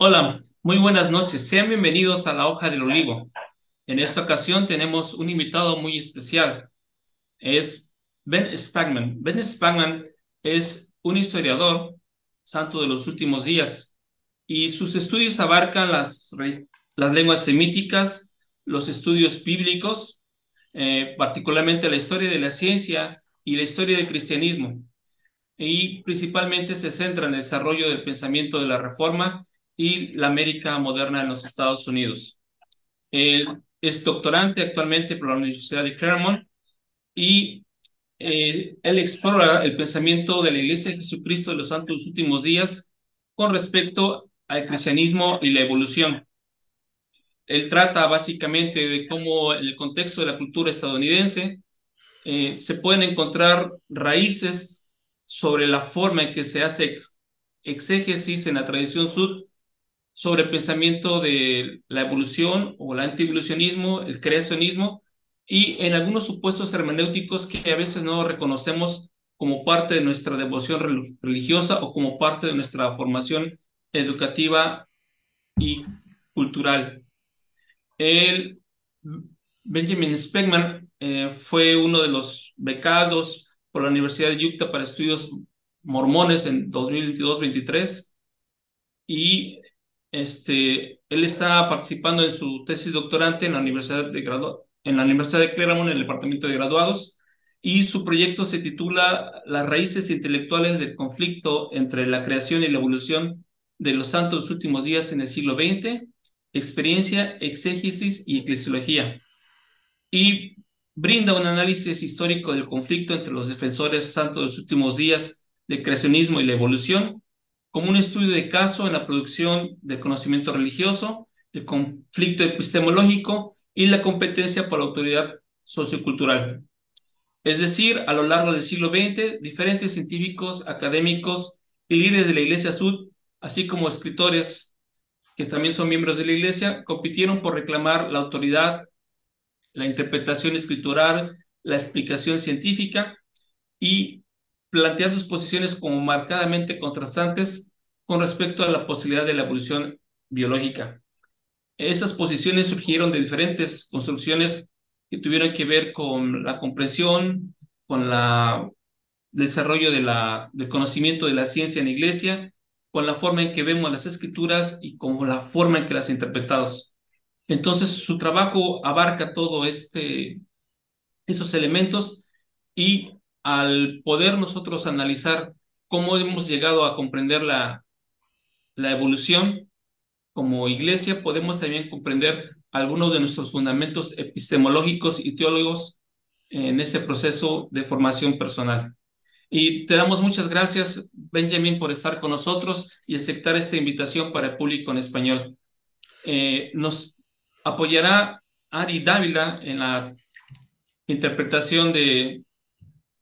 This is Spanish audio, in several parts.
Hola, muy buenas noches. Sean bienvenidos a la hoja del olivo. En esta ocasión tenemos un invitado muy especial. Es Ben Spangman. Ben Spangman es un historiador santo de los últimos días y sus estudios abarcan las, las lenguas semíticas, los estudios bíblicos, eh, particularmente la historia de la ciencia y la historia del cristianismo. Y principalmente se centra en el desarrollo del pensamiento de la reforma y la América Moderna en los Estados Unidos. Él es doctorante actualmente por la Universidad de Claremont y eh, él explora el pensamiento de la Iglesia de Jesucristo de los Santos Últimos Días con respecto al cristianismo y la evolución. Él trata básicamente de cómo en el contexto de la cultura estadounidense eh, se pueden encontrar raíces sobre la forma en que se hace exégesis en la tradición sud sobre el pensamiento de la evolución o el anti-evolucionismo, el creacionismo y en algunos supuestos hermenéuticos que a veces no reconocemos como parte de nuestra devoción religiosa o como parte de nuestra formación educativa y cultural. El Benjamin Speckman eh, fue uno de los becados por la Universidad de Utah para estudios mormones en 2022-23 y este, él está participando en su tesis doctorante en la Universidad de, Gradu en la Universidad de Claremont, en el Departamento de Graduados, y su proyecto se titula Las raíces intelectuales del conflicto entre la creación y la evolución de los santos últimos días en el siglo XX, experiencia, exégesis y eclesiología. Y brinda un análisis histórico del conflicto entre los defensores santos de los últimos días del creacionismo y la evolución como un estudio de caso en la producción del conocimiento religioso, el conflicto epistemológico y la competencia por la autoridad sociocultural. Es decir, a lo largo del siglo XX, diferentes científicos, académicos y líderes de la Iglesia Sud, así como escritores que también son miembros de la Iglesia, compitieron por reclamar la autoridad, la interpretación escritural, la explicación científica y plantear sus posiciones como marcadamente contrastantes con respecto a la posibilidad de la evolución biológica. Esas posiciones surgieron de diferentes construcciones que tuvieron que ver con la comprensión, con el desarrollo de la, del conocimiento de la ciencia en la iglesia, con la forma en que vemos las escrituras y con la forma en que las interpretamos. Entonces, su trabajo abarca todo este, esos elementos y al poder nosotros analizar cómo hemos llegado a comprender la, la evolución como iglesia, podemos también comprender algunos de nuestros fundamentos epistemológicos y teólogos en ese proceso de formación personal. Y te damos muchas gracias, Benjamin, por estar con nosotros y aceptar esta invitación para el público en español. Eh, nos apoyará Ari Dávila en la interpretación de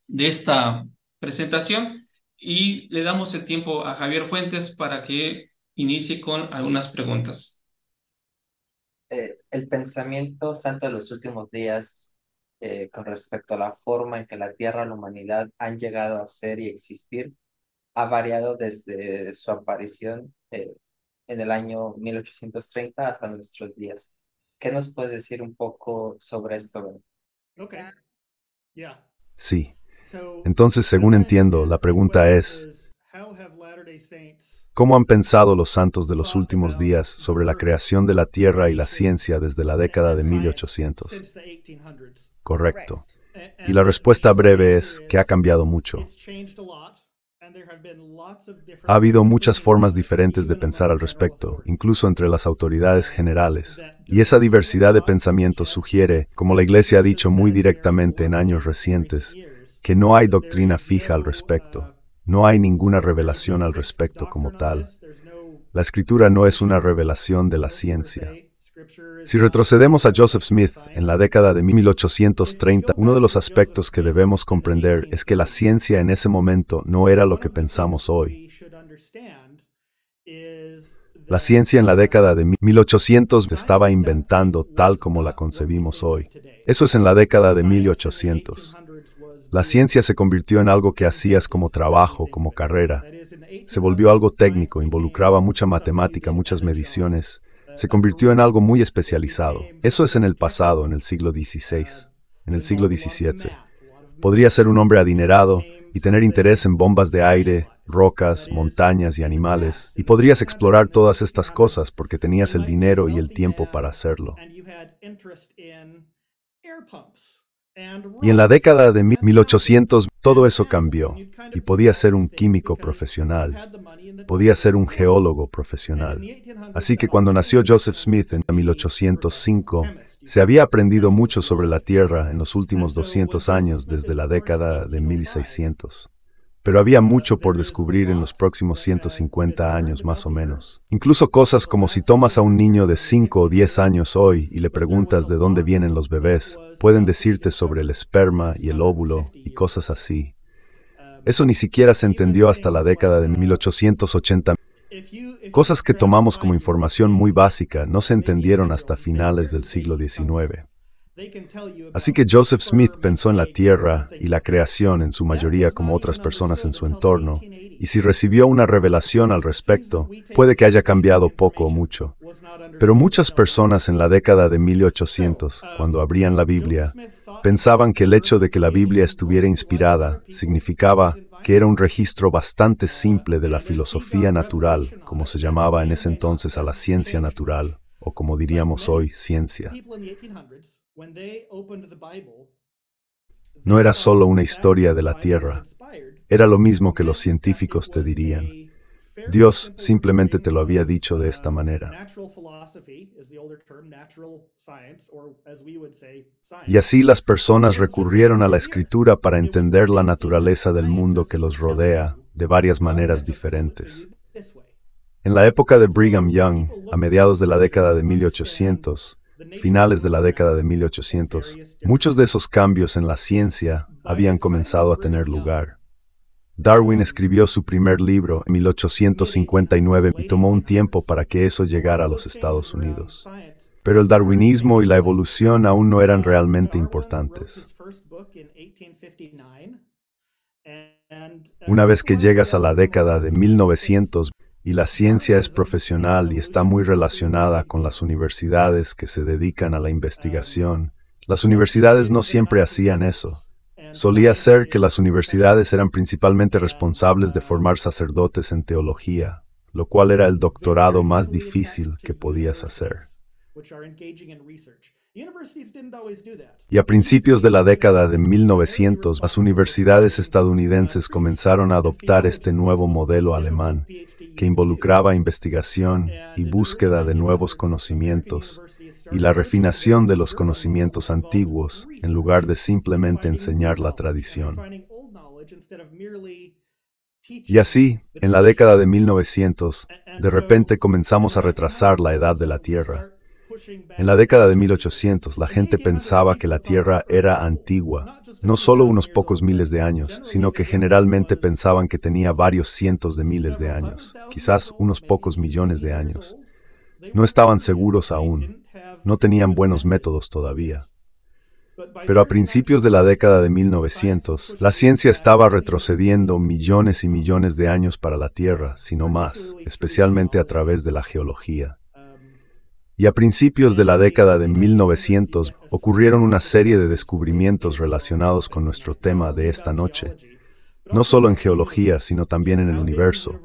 de esta presentación y le damos el tiempo a Javier Fuentes para que inicie con algunas preguntas. Eh, el pensamiento santo de los últimos días eh, con respecto a la forma en que la Tierra y la humanidad han llegado a ser y existir ha variado desde su aparición eh, en el año 1830 hasta nuestros días. ¿Qué nos puede decir un poco sobre esto? Okay. Sí, entonces, según entiendo, la pregunta es, ¿Cómo han pensado los santos de los últimos días sobre la creación de la Tierra y la ciencia desde la década de 1800? Correcto. Y la respuesta breve es que ha cambiado mucho. Ha habido muchas formas diferentes de pensar al respecto, incluso entre las autoridades generales. Y esa diversidad de pensamientos sugiere, como la Iglesia ha dicho muy directamente en años recientes, que no hay doctrina fija al respecto, no hay ninguna revelación al respecto como tal. La escritura no es una revelación de la ciencia. Si retrocedemos a Joseph Smith en la década de 1830, uno de los aspectos que debemos comprender es que la ciencia en ese momento no era lo que pensamos hoy. La ciencia en la década de 1800 estaba inventando tal como la concebimos hoy. Eso es en la década de 1800. La ciencia se convirtió en algo que hacías como trabajo, como carrera. Se volvió algo técnico, involucraba mucha matemática, muchas mediciones. Se convirtió en algo muy especializado. Eso es en el pasado, en el siglo XVI, en el siglo XVII. Podrías ser un hombre adinerado y tener interés en bombas de aire, rocas, montañas y animales, y podrías explorar todas estas cosas porque tenías el dinero y el tiempo para hacerlo. Y en la década de 1800 todo eso cambió y podía ser un químico profesional, podía ser un geólogo profesional. Así que cuando nació Joseph Smith en 1805, se había aprendido mucho sobre la Tierra en los últimos 200 años desde la década de 1600 pero había mucho por descubrir en los próximos 150 años más o menos. Incluso cosas como si tomas a un niño de 5 o 10 años hoy y le preguntas de dónde vienen los bebés, pueden decirte sobre el esperma y el óvulo y cosas así. Eso ni siquiera se entendió hasta la década de 1880. Cosas que tomamos como información muy básica no se entendieron hasta finales del siglo XIX. Así que Joseph Smith pensó en la tierra y la creación en su mayoría como otras personas en su entorno, y si recibió una revelación al respecto, puede que haya cambiado poco o mucho. Pero muchas personas en la década de 1800, cuando abrían la Biblia, pensaban que el hecho de que la Biblia estuviera inspirada significaba que era un registro bastante simple de la filosofía natural, como se llamaba en ese entonces a la ciencia natural, o como diríamos hoy, ciencia. No era solo una historia de la Tierra, era lo mismo que los científicos te dirían. Dios simplemente te lo había dicho de esta um, manera. Y así las personas recurrieron a la escritura para entender la naturaleza del mundo que los rodea de varias maneras diferentes. En la época de Brigham Young, a mediados de la década de 1800, finales de la década de 1800, muchos de esos cambios en la ciencia habían comenzado a tener lugar. Darwin escribió su primer libro en 1859 y tomó un tiempo para que eso llegara a los Estados Unidos. Pero el darwinismo y la evolución aún no eran realmente importantes. Una vez que llegas a la década de 1900, y la ciencia es profesional y está muy relacionada con las universidades que se dedican a la investigación. Las universidades no siempre hacían eso. Solía ser que las universidades eran principalmente responsables de formar sacerdotes en teología, lo cual era el doctorado más difícil que podías hacer. Y a principios de la década de 1900, las universidades estadounidenses comenzaron a adoptar este nuevo modelo alemán que involucraba investigación y búsqueda de nuevos conocimientos y la refinación de los conocimientos antiguos en lugar de simplemente enseñar la tradición. Y así, en la década de 1900, de repente comenzamos a retrasar la edad de la Tierra. En la década de 1800, la gente pensaba que la Tierra era antigua, no solo unos pocos miles de años, sino que generalmente pensaban que tenía varios cientos de miles de años, quizás unos pocos millones de años. No estaban seguros aún, no tenían buenos métodos todavía. Pero a principios de la década de 1900, la ciencia estaba retrocediendo millones y millones de años para la Tierra, si no más, especialmente a través de la geología y a principios de la década de 1900 ocurrieron una serie de descubrimientos relacionados con nuestro tema de esta noche, no solo en geología, sino también en el universo.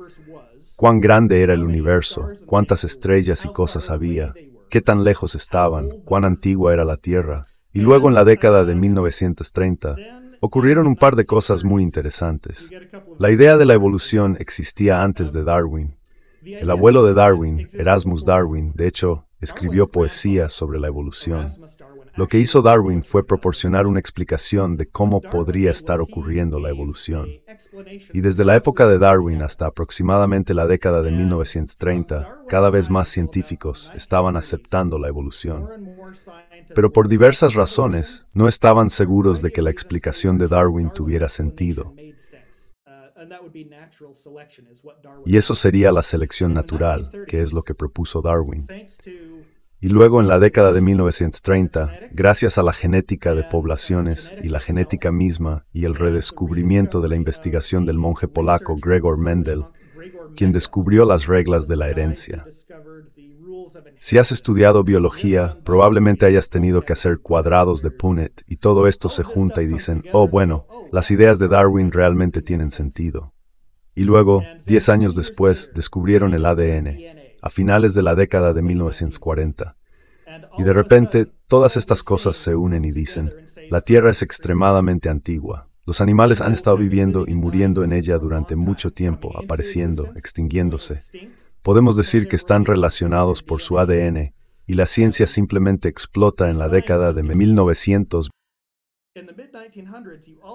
Cuán grande era el universo, cuántas estrellas y cosas había, qué tan lejos estaban, cuán antigua era la Tierra. Y luego en la década de 1930 ocurrieron un par de cosas muy interesantes. La idea de la evolución existía antes de Darwin, el abuelo de Darwin, Erasmus Darwin, de hecho, escribió poesía sobre la evolución. Lo que hizo Darwin fue proporcionar una explicación de cómo podría estar ocurriendo la evolución. Y desde la época de Darwin hasta aproximadamente la década de 1930, cada vez más científicos estaban aceptando la evolución. Pero por diversas razones, no estaban seguros de que la explicación de Darwin tuviera sentido. Y eso sería la selección natural, que es lo que propuso Darwin. Y luego en la década de 1930, gracias a la genética de uh, poblaciones y la genética misma y el redescubrimiento de la uh, investigación del monje polaco Gregor Mendel, quien descubrió las reglas de la herencia. Si has estudiado biología, probablemente hayas tenido que hacer cuadrados de Punnett y todo esto se junta y dicen, oh bueno, las ideas de Darwin realmente tienen sentido. Y luego, 10 años después, descubrieron el ADN, a finales de la década de 1940. Y de repente, todas estas cosas se unen y dicen, la Tierra es extremadamente antigua. Los animales han estado viviendo y muriendo en ella durante mucho tiempo, apareciendo, extinguiéndose podemos decir que están relacionados por su ADN, y la ciencia simplemente explota en la década de 1900.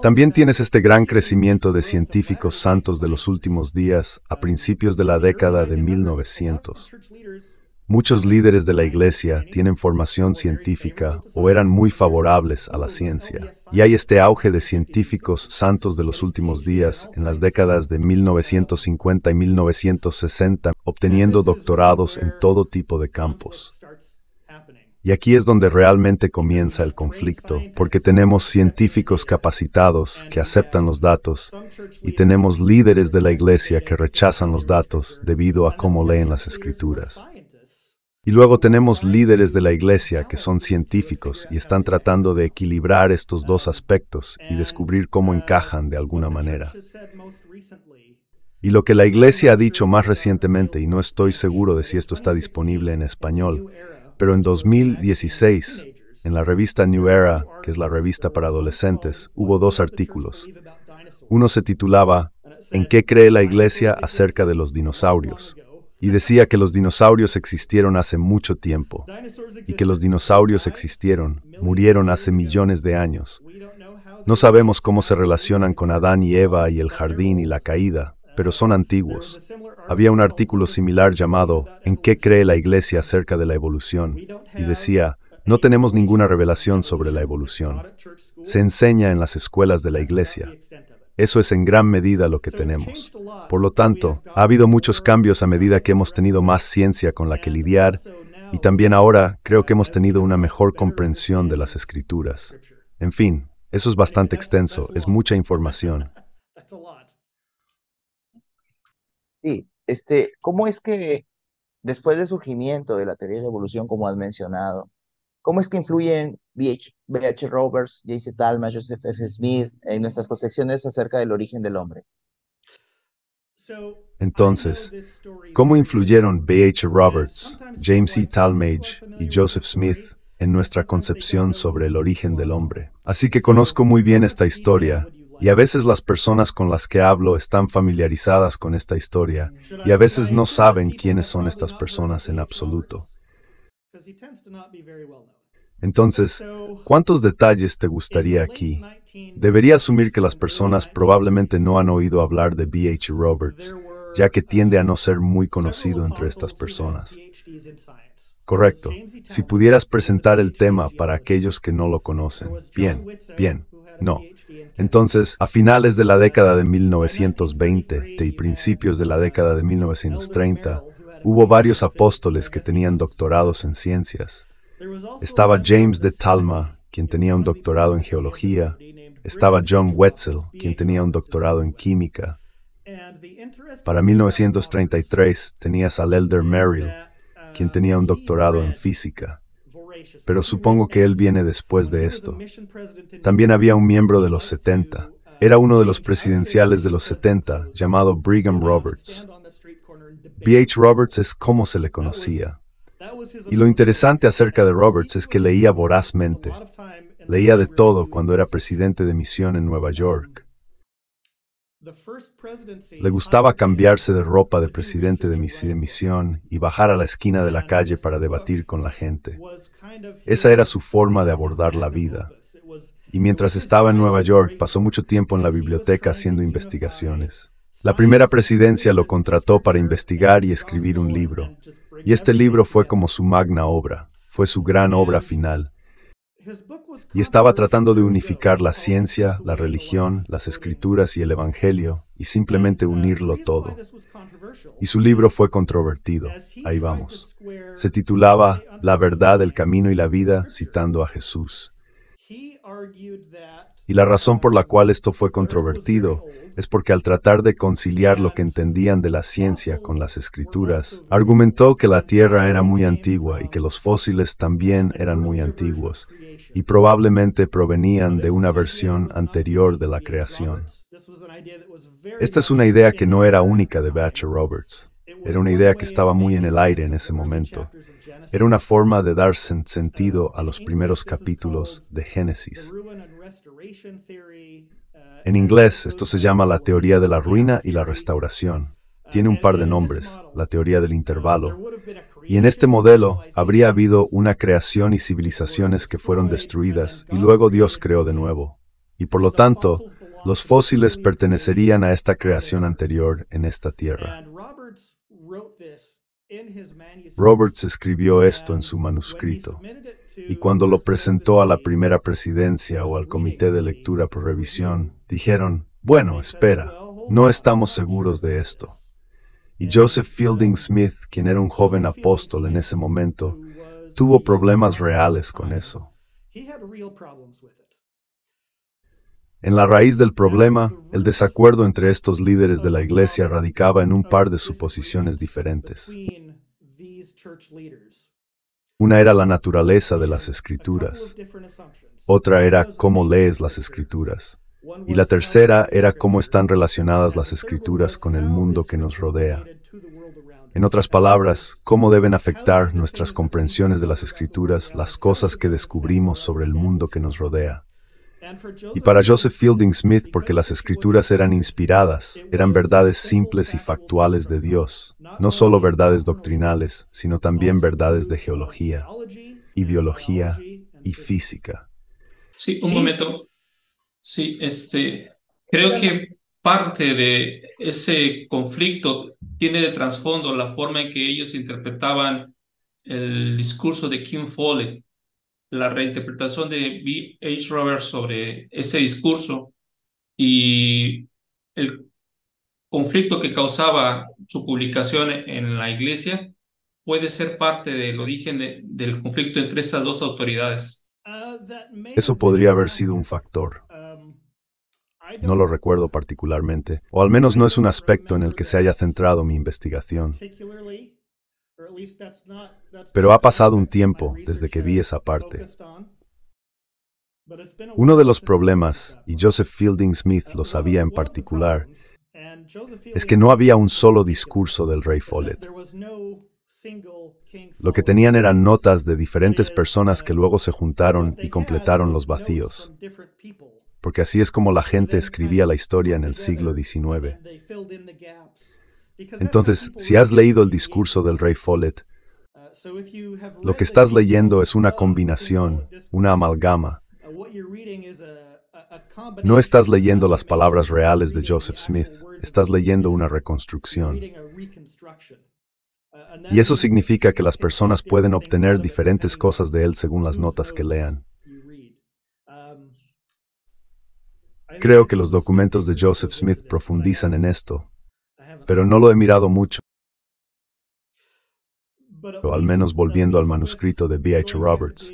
También tienes este gran crecimiento de científicos santos de los últimos días a principios de la década de 1900. Muchos líderes de la Iglesia tienen formación científica o eran muy favorables a la ciencia. Y hay este auge de científicos santos de los últimos días en las décadas de 1950 y 1960, obteniendo doctorados en todo tipo de campos. Y aquí es donde realmente comienza el conflicto, porque tenemos científicos capacitados que aceptan los datos y tenemos líderes de la iglesia que rechazan los datos debido a cómo leen las escrituras. Y luego tenemos líderes de la iglesia que son científicos y están tratando de equilibrar estos dos aspectos y descubrir cómo encajan de alguna manera. Y lo que la iglesia ha dicho más recientemente, y no estoy seguro de si esto está disponible en español, pero en 2016, en la revista New Era, que es la revista para adolescentes, hubo dos artículos. Uno se titulaba ¿En qué cree la iglesia acerca de los dinosaurios? y decía que los dinosaurios existieron hace mucho tiempo y que los dinosaurios existieron, murieron hace millones de años. No sabemos cómo se relacionan con Adán y Eva y el jardín y la caída, pero son antiguos. Había un artículo similar llamado ¿En qué cree la Iglesia acerca de la evolución? y decía, no tenemos ninguna revelación sobre la evolución. Se enseña en las escuelas de la Iglesia. Eso es en gran medida lo que tenemos. Por lo tanto, ha habido muchos cambios a medida que hemos tenido más ciencia con la que lidiar y también ahora creo que hemos tenido una mejor comprensión de las escrituras. En fin, eso es bastante extenso, es mucha información. Sí, este, ¿cómo es que después del surgimiento de la teoría de la evolución, como has mencionado, ¿Cómo es que influyen B.H. Roberts, J.C. Talmage, Joseph F. Smith en nuestras concepciones acerca del origen del hombre? Entonces, ¿cómo influyeron B.H. Roberts, James E. Talmage y Joseph Smith en nuestra concepción sobre el origen del hombre? Así que conozco muy bien esta historia, y a veces las personas con las que hablo están familiarizadas con esta historia, y a veces no saben quiénes son estas personas en absoluto. Entonces, ¿cuántos detalles te gustaría aquí? Debería asumir que las personas probablemente no han oído hablar de B.H. Roberts, ya que tiende a no ser muy conocido entre estas personas. Correcto. Si pudieras presentar el tema para aquellos que no lo conocen. Bien, bien. No. Entonces, a finales de la década de 1920 y principios de la década de 1930, hubo varios apóstoles que tenían doctorados en ciencias. Estaba James de Talma, quien tenía un doctorado en geología. Estaba John Wetzel, quien tenía un doctorado en química. Para 1933 tenías al Elder Merrill, quien uh, tenía un doctorado en física. Pero supongo que él viene después de esto. También había un miembro de los 70. Uh, Era uno de los presidenciales de los 70, llamado Brigham Roberts. B.H. Roberts es como se le conocía. Y lo interesante acerca de Roberts es que leía vorazmente. Leía de todo cuando era presidente de misión en Nueva York. Le gustaba cambiarse de ropa de presidente de misión y bajar a la esquina de la calle para debatir con la gente. Esa era su forma de abordar la vida. Y mientras estaba en Nueva York pasó mucho tiempo en la biblioteca haciendo investigaciones. La primera presidencia lo contrató para investigar y escribir un libro. Y este libro fue como su magna obra, fue su gran obra final. Y estaba tratando de unificar la ciencia, la religión, las escrituras y el Evangelio, y simplemente uh, unirlo todo. Y su libro fue controvertido, ahí vamos. Se titulaba La verdad, el camino y la vida, citando a Jesús. Y la razón por la cual esto fue controvertido es porque al tratar de conciliar lo que entendían de la ciencia con las escrituras, argumentó que la Tierra era muy antigua y que los fósiles también eran muy antiguos y probablemente provenían de una versión anterior de la creación. Esta es una idea que no era única de Batcher Roberts. Era una idea que estaba muy en el aire en ese momento. Era una forma de dar sentido a los primeros capítulos de Génesis. Uh, en inglés, esto se llama la teoría de la ruina y la restauración. Uh, Tiene un par de nombres, la teoría del uh, intervalo. Y en este modelo habría habido una creación y civilizaciones que fueron destruidas y luego Dios creó de nuevo. Y por lo tanto, los fósiles pertenecerían a esta creación anterior en esta tierra. Roberts escribió esto en su um, manuscrito. Y cuando lo presentó a la primera presidencia o al comité de lectura por revisión, dijeron, bueno, espera, no estamos seguros de esto. Y Joseph Fielding Smith, quien era un joven apóstol en ese momento, tuvo problemas reales con eso. En la raíz del problema, el desacuerdo entre estos líderes de la iglesia radicaba en un par de suposiciones diferentes. Una era la naturaleza de las escrituras, otra era cómo lees las escrituras, y la tercera era cómo están relacionadas las escrituras con el mundo que nos rodea. En otras palabras, cómo deben afectar nuestras comprensiones de las escrituras las cosas que descubrimos sobre el mundo que nos rodea. Y para Joseph Fielding Smith, porque las escrituras eran inspiradas, eran verdades simples y factuales de Dios, no solo verdades doctrinales, sino también verdades de geología y biología y física. Sí, un momento. Sí, este, creo que parte de ese conflicto tiene de trasfondo la forma en que ellos interpretaban el discurso de Kim Foley la reinterpretación de B. H. Roberts sobre ese discurso y el conflicto que causaba su publicación en la iglesia puede ser parte del origen del conflicto entre esas dos autoridades. Eso podría haber sido un factor. No lo recuerdo particularmente, o al menos no es un aspecto en el que se haya centrado mi investigación. Pero ha pasado un tiempo desde que vi esa parte. Uno de los problemas, y Joseph Fielding Smith lo sabía en particular, es que no había un solo discurso del rey Follett. Lo que tenían eran notas de diferentes personas que uh, luego se juntaron y completaron los vacíos, porque así es como la gente escribía la historia en el siglo XIX. Entonces, si has leído el discurso del rey Follett, lo que estás leyendo es una combinación, una amalgama. No estás leyendo las palabras reales de Joseph Smith, estás leyendo una reconstrucción. Y eso significa que las personas pueden obtener diferentes cosas de él según las notas que lean. Creo que los documentos de Joseph Smith profundizan en esto, pero no lo he mirado mucho. Pero al menos volviendo al manuscrito de B.H. Roberts.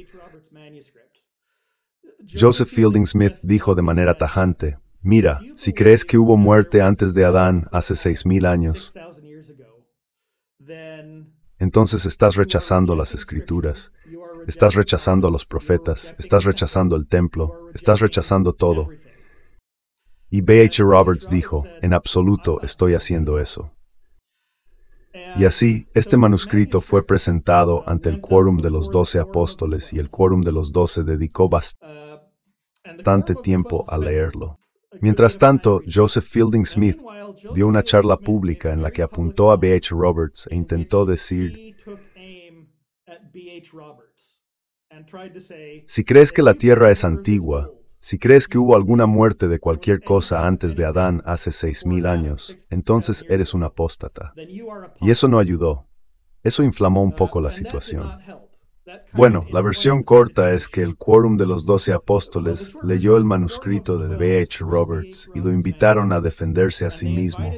Joseph Fielding Smith dijo de manera tajante, mira, si crees que hubo muerte antes de Adán hace 6.000 años, entonces estás rechazando las escrituras, estás rechazando a los profetas, estás rechazando el templo, estás rechazando todo, y B.H. Roberts dijo, en absoluto estoy haciendo eso. Y así, este manuscrito fue presentado ante el quórum de los doce apóstoles y el quórum de los doce dedicó bastante tiempo a leerlo. Mientras tanto, Joseph Fielding Smith dio una charla pública en la que apuntó a B.H. Roberts e intentó decir, si crees que la Tierra es antigua, si crees que hubo alguna muerte de cualquier cosa antes de Adán hace 6.000 años, entonces eres un apóstata. Y eso no ayudó. Eso inflamó un poco la situación. Bueno, la versión corta es que el quórum de los doce apóstoles leyó el manuscrito de B.H. Roberts y lo invitaron a defenderse a sí mismo,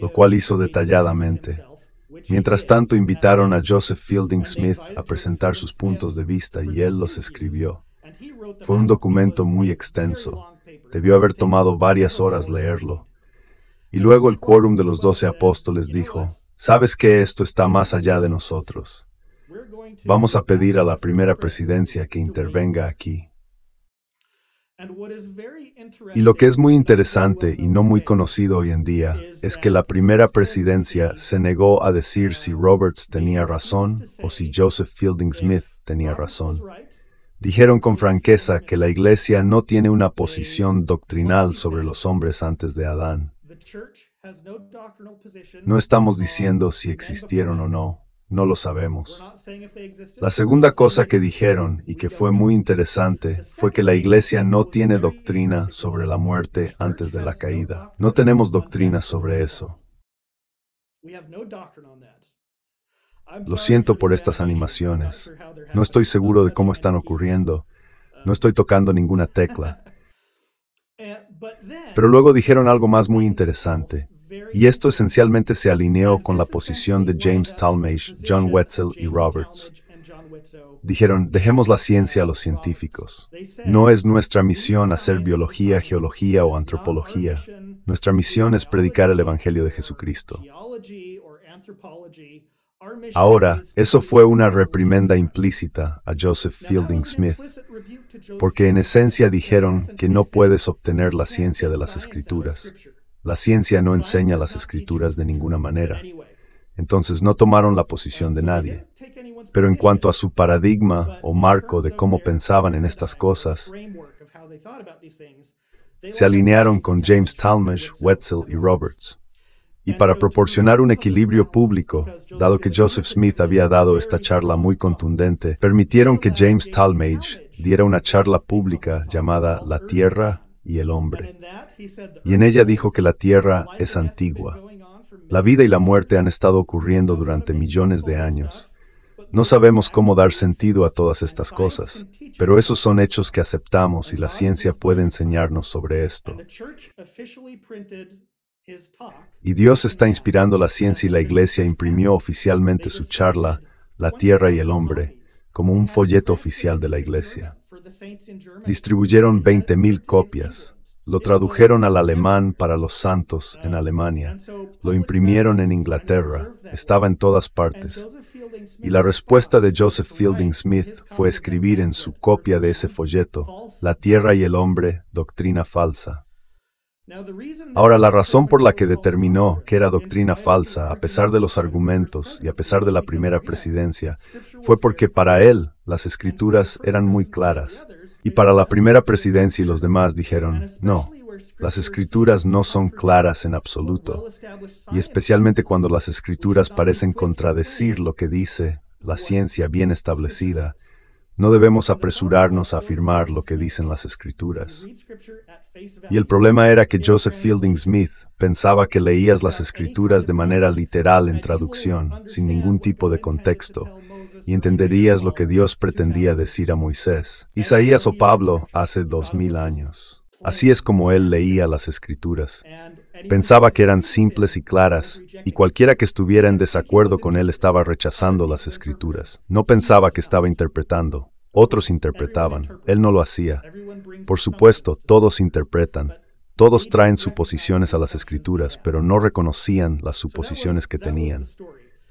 lo cual hizo detalladamente. Mientras tanto, invitaron a Joseph Fielding Smith a presentar sus puntos de vista y él los escribió. Fue un documento muy extenso. Debió haber tomado varias horas leerlo. Y luego el quórum de los doce apóstoles dijo, sabes que esto está más allá de nosotros. Vamos a pedir a la primera presidencia que intervenga aquí. Y lo que es muy interesante y no muy conocido hoy en día es que la primera presidencia se negó a decir si Roberts tenía razón o si Joseph Fielding Smith tenía razón dijeron con franqueza que la Iglesia no tiene una posición doctrinal sobre los hombres antes de Adán. No estamos diciendo si existieron o no, no lo sabemos. La segunda cosa que dijeron y que fue muy interesante fue que la Iglesia no tiene doctrina sobre la muerte antes de la caída. No tenemos doctrina sobre eso. Lo siento por estas animaciones. No estoy seguro de cómo están ocurriendo. No estoy tocando ninguna tecla. Pero luego dijeron algo más muy interesante. Y esto esencialmente se alineó con la posición de James Talmage, John Wetzel y Roberts. Dijeron, dejemos la ciencia a los científicos. No es nuestra misión hacer biología, geología o antropología. Nuestra misión es predicar el Evangelio de Jesucristo. Ahora, eso fue una reprimenda implícita a Joseph Fielding Smith, porque en esencia dijeron que no puedes obtener la ciencia de las escrituras. La ciencia no enseña las escrituras de ninguna manera. Entonces no tomaron la posición de nadie. Pero en cuanto a su paradigma o marco de cómo pensaban en estas cosas, se alinearon con James Talmage, Wetzel y Roberts y para proporcionar un equilibrio público, dado que Joseph Smith había dado esta charla muy contundente, permitieron que James Talmage diera una charla pública llamada La Tierra y el Hombre. Y en ella dijo que la Tierra es antigua. La vida y la muerte han estado ocurriendo durante millones de años. No sabemos cómo dar sentido a todas estas cosas, pero esos son hechos que aceptamos y la ciencia puede enseñarnos sobre esto. Y Dios está inspirando la ciencia y la Iglesia imprimió oficialmente su charla, La Tierra y el Hombre, como un folleto oficial de la Iglesia. Distribuyeron 20.000 copias. Lo tradujeron al alemán para los santos en Alemania. Lo imprimieron en Inglaterra. Estaba en todas partes. Y la respuesta de Joseph Fielding Smith fue escribir en su copia de ese folleto, La Tierra y el Hombre, Doctrina Falsa. Ahora, la razón por la que determinó que era doctrina falsa, a pesar de los argumentos y a pesar de la primera presidencia, fue porque para él las escrituras eran muy claras. Y para la primera presidencia y los demás dijeron, no, las escrituras no son claras en absoluto. Y especialmente cuando las escrituras parecen contradecir lo que dice la ciencia bien establecida, no debemos apresurarnos a afirmar lo que dicen las escrituras. Y el problema era que Joseph Fielding Smith pensaba que leías las escrituras de manera literal en traducción, sin ningún tipo de contexto, y entenderías lo que Dios pretendía decir a Moisés, Isaías o Pablo hace dos mil años. Así es como él leía las escrituras. Pensaba que eran simples y claras, y cualquiera que estuviera en desacuerdo con él estaba rechazando las escrituras. No pensaba que estaba interpretando. Otros interpretaban, él no lo hacía. Por supuesto, todos interpretan. Todos traen suposiciones a las escrituras, pero no reconocían las suposiciones que tenían.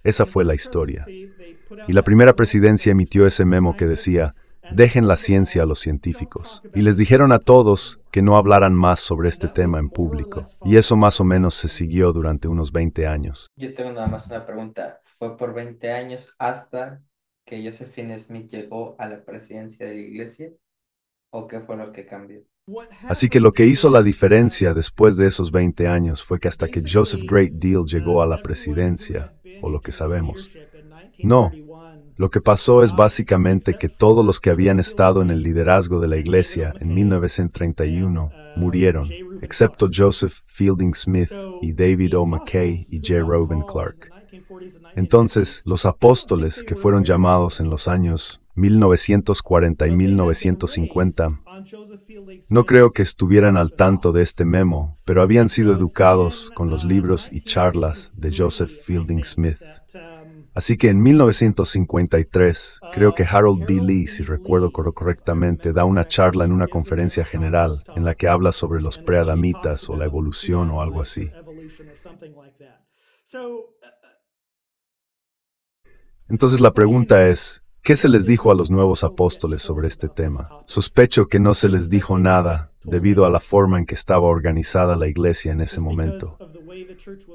Esa fue la historia. Y la primera presidencia emitió ese memo que decía, Dejen la ciencia a los científicos. Y les dijeron a todos que no hablaran más sobre este tema en público. Y eso más o menos se siguió durante unos 20 años. Yo tengo nada más una pregunta. ¿Fue por 20 años hasta que Josephine Smith llegó a la presidencia de la iglesia? ¿O qué fue lo que cambió? Así que lo que hizo la diferencia después de esos 20 años fue que hasta que Joseph Great Deal llegó a la presidencia, o lo que sabemos, no, lo que pasó es básicamente que todos los que habían estado en el liderazgo de la iglesia en 1931 murieron, excepto Joseph Fielding Smith y David O. McKay y J. Robin Clark. Entonces, los apóstoles que fueron llamados en los años 1940 y 1950, no creo que estuvieran al tanto de este memo, pero habían sido educados con los libros y charlas de Joseph Fielding Smith Así que en 1953, creo que Harold B. Lee, si recuerdo correctamente, da una charla en una conferencia general en la que habla sobre los preadamitas o la evolución o algo así. Entonces la pregunta es, ¿qué se les dijo a los nuevos apóstoles sobre este tema? Sospecho que no se les dijo nada debido a la forma en que estaba organizada la iglesia en ese momento.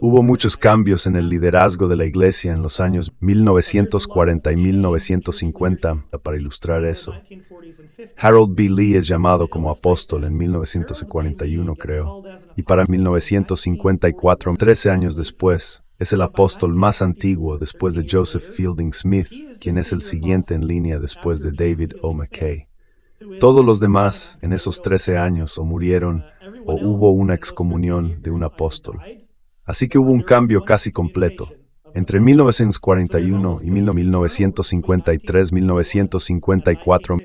Hubo muchos cambios en el liderazgo de la iglesia en los años 1940 y 1950 para ilustrar eso. Harold B. Lee es llamado como apóstol en 1941, creo, y para 1954, 13 años después, es el apóstol más antiguo después de Joseph Fielding Smith, quien es el siguiente en línea después de David O. McKay. Todos los demás en esos 13 años o murieron o hubo una excomunión de un apóstol. Así que hubo un cambio casi completo. Entre 1941 y 1953, 1954,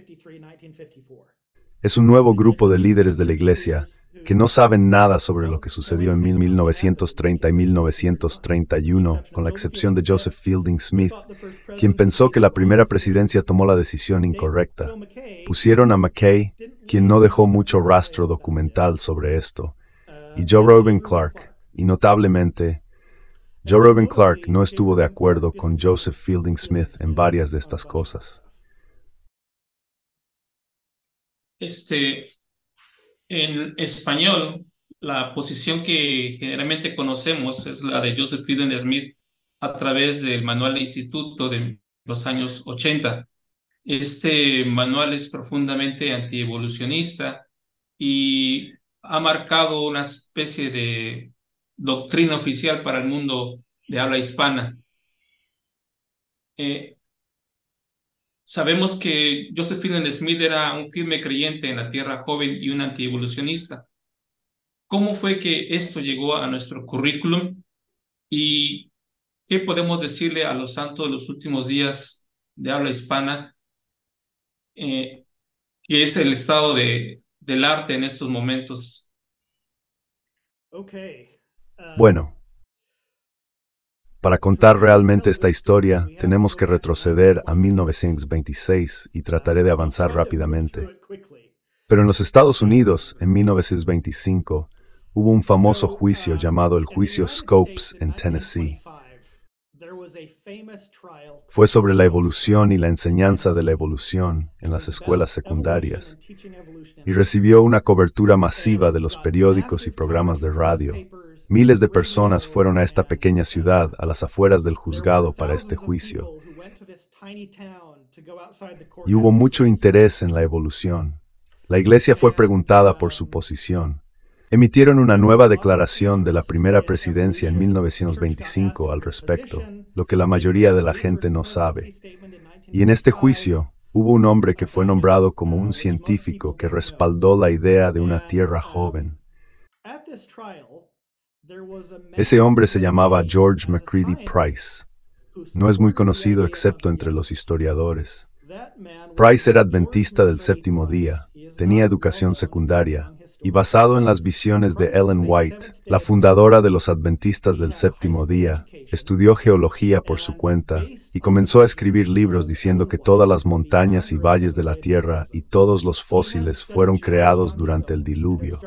es un nuevo grupo de líderes de la Iglesia que no saben nada sobre lo que sucedió en 1930 y 1931, con la excepción de Joseph Fielding Smith, quien pensó que la primera presidencia tomó la decisión incorrecta. Pusieron a McKay, quien no dejó mucho rastro documental sobre esto, y Joe Robin Clark, y notablemente, Joe Robin Clark no estuvo de acuerdo con Joseph Fielding Smith en varias de estas cosas. Este, en español, la posición que generalmente conocemos es la de Joseph Fielding Smith a través del manual de instituto de los años 80. Este manual es profundamente antievolucionista y ha marcado una especie de doctrina oficial para el mundo de habla hispana. Eh, sabemos que Josephine Smith era un firme creyente en la tierra joven y un antievolucionista. ¿Cómo fue que esto llegó a nuestro currículum y qué podemos decirle a los santos de los últimos días de habla hispana, eh, ¿qué es el estado de, del arte en estos momentos? Okay. Ah. Bueno, para contar realmente esta historia, tenemos que retroceder a 1926 y trataré de avanzar rápidamente. Pero en los Estados Unidos, en 1925, hubo un famoso juicio llamado el juicio Scopes en Tennessee. Fue sobre la evolución y la enseñanza de la evolución en las escuelas secundarias y recibió una cobertura masiva de los periódicos y programas de radio. Miles de personas fueron a esta pequeña ciudad, a las afueras del juzgado, para este juicio. Y hubo mucho interés en la evolución. La iglesia fue preguntada por su posición. Emitieron una nueva declaración de la primera presidencia en 1925 al respecto, lo que la mayoría de la gente no sabe. Y en este juicio, hubo un hombre que fue nombrado como un científico que respaldó la idea de una tierra joven. Ese hombre se llamaba George McCready Price. No es muy conocido excepto entre los historiadores. Price era adventista del séptimo día, tenía educación secundaria, y basado en las visiones de Ellen White, la fundadora de los adventistas del séptimo día, estudió geología por su cuenta y comenzó a escribir libros diciendo que todas las montañas y valles de la Tierra y todos los fósiles fueron creados durante el diluvio.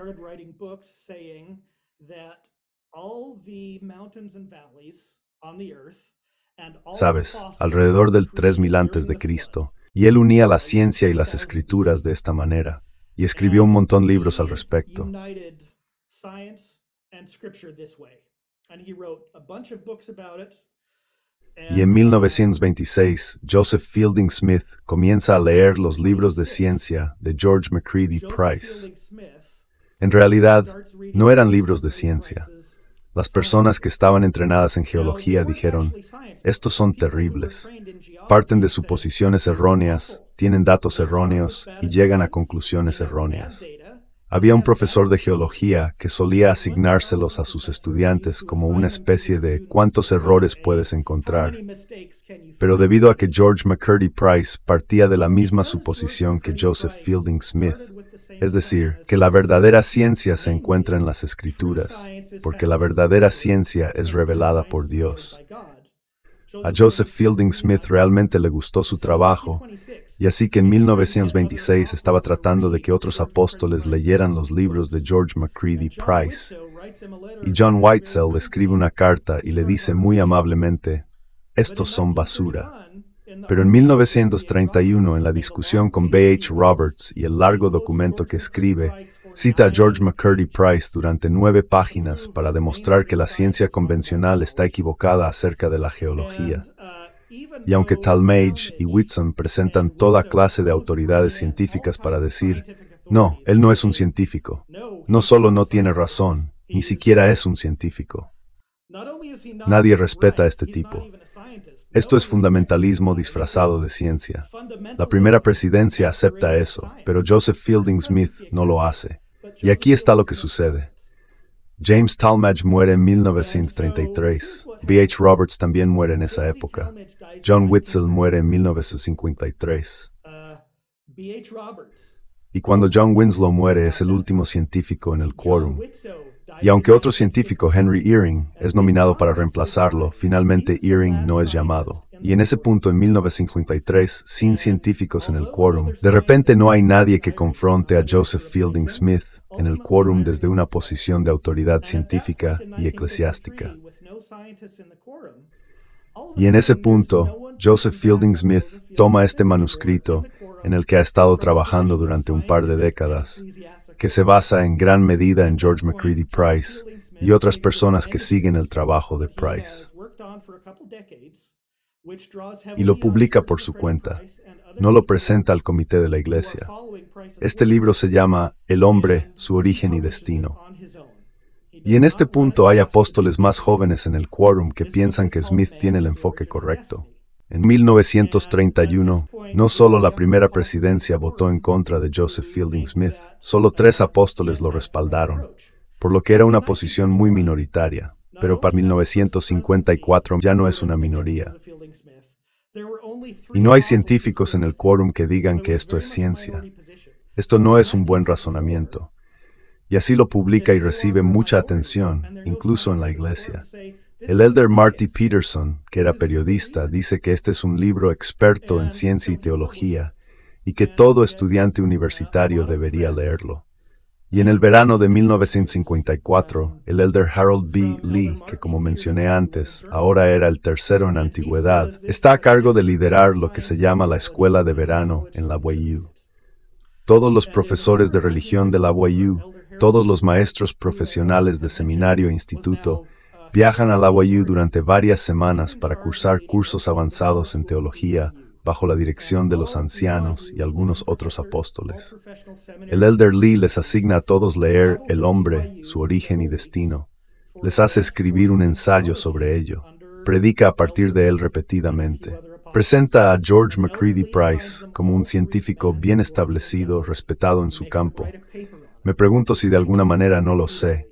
Sabes, alrededor del 3000 antes de Cristo, y él unía la ciencia y las escrituras de esta manera, y escribió un montón de libros al respecto. Y en 1926, Joseph Fielding Smith comienza a leer los libros de ciencia de George McCready Price. En realidad, no eran libros de ciencia, las personas que estaban entrenadas en geología dijeron, estos son terribles. Parten de suposiciones erróneas, tienen datos erróneos y llegan a conclusiones erróneas. Había un profesor de geología que solía asignárselos a sus estudiantes como una especie de cuántos errores puedes encontrar. Pero debido a que George McCurdy Price partía de la misma suposición que Joseph Fielding Smith, es decir, que la verdadera ciencia se encuentra en las escrituras, porque la verdadera ciencia es revelada por Dios. A Joseph Fielding Smith realmente le gustó su trabajo, y así que en 1926 estaba tratando de que otros apóstoles leyeran los libros de George McCready Price. Y John Whitesell le escribe una carta y le dice muy amablemente, estos son basura. Pero en 1931, en la discusión con B.H. Roberts y el largo documento que escribe, cita a George McCurdy Price durante nueve páginas para demostrar que la ciencia convencional está equivocada acerca de la geología. Y aunque Talmage y Whitson presentan toda clase de autoridades científicas para decir, no, él no es un científico, no solo no tiene razón, ni siquiera es un científico. Nadie respeta a este tipo. Esto es fundamentalismo disfrazado de ciencia. La primera presidencia acepta eso, pero Joseph Fielding Smith no lo hace. Y aquí está lo que sucede. James Talmadge muere en 1933. B.H. Roberts también muere en esa época. John Witzel muere en 1953. Y cuando John Winslow muere es el último científico en el quórum. Y aunque otro científico, Henry Earing, es nominado para reemplazarlo, finalmente Earing no es llamado. Y en ese punto, en 1953, sin científicos en el quórum, de repente no hay nadie que confronte a Joseph Fielding Smith en el quórum desde una posición de autoridad científica y eclesiástica. Y en ese punto, Joseph Fielding Smith toma este manuscrito en el que ha estado trabajando durante un par de décadas que se basa en gran medida en George McCready Price y otras personas que siguen el trabajo de Price. Y lo publica por su cuenta. No lo presenta al comité de la iglesia. Este libro se llama El hombre, su origen y destino. Y en este punto hay apóstoles más jóvenes en el quórum que piensan que Smith tiene el enfoque correcto. En 1931, no solo la primera presidencia votó en contra de Joseph Fielding Smith, solo tres apóstoles lo respaldaron, por lo que era una posición muy minoritaria, pero para 1954 ya no es una minoría. Y no hay científicos en el quórum que digan que esto es ciencia. Esto no es un buen razonamiento. Y así lo publica y recibe mucha atención, incluso en la iglesia. El elder Marty Peterson, que era periodista, dice que este es un libro experto en ciencia y teología y que todo estudiante universitario debería leerlo. Y en el verano de 1954, el elder Harold B. Lee, que como mencioné antes, ahora era el tercero en antigüedad, está a cargo de liderar lo que se llama la Escuela de Verano en la WayU. Todos los profesores de religión de la wayU, todos los maestros profesionales de seminario e instituto, Viajan a la durante varias semanas para cursar cursos avanzados en teología bajo la dirección de los ancianos y algunos otros apóstoles. El Elder Lee les asigna a todos leer El hombre, su origen y destino. Les hace escribir un ensayo sobre ello. Predica a partir de él repetidamente. Presenta a George McCready Price como un científico bien establecido, respetado en su campo. Me pregunto si de alguna manera no lo sé,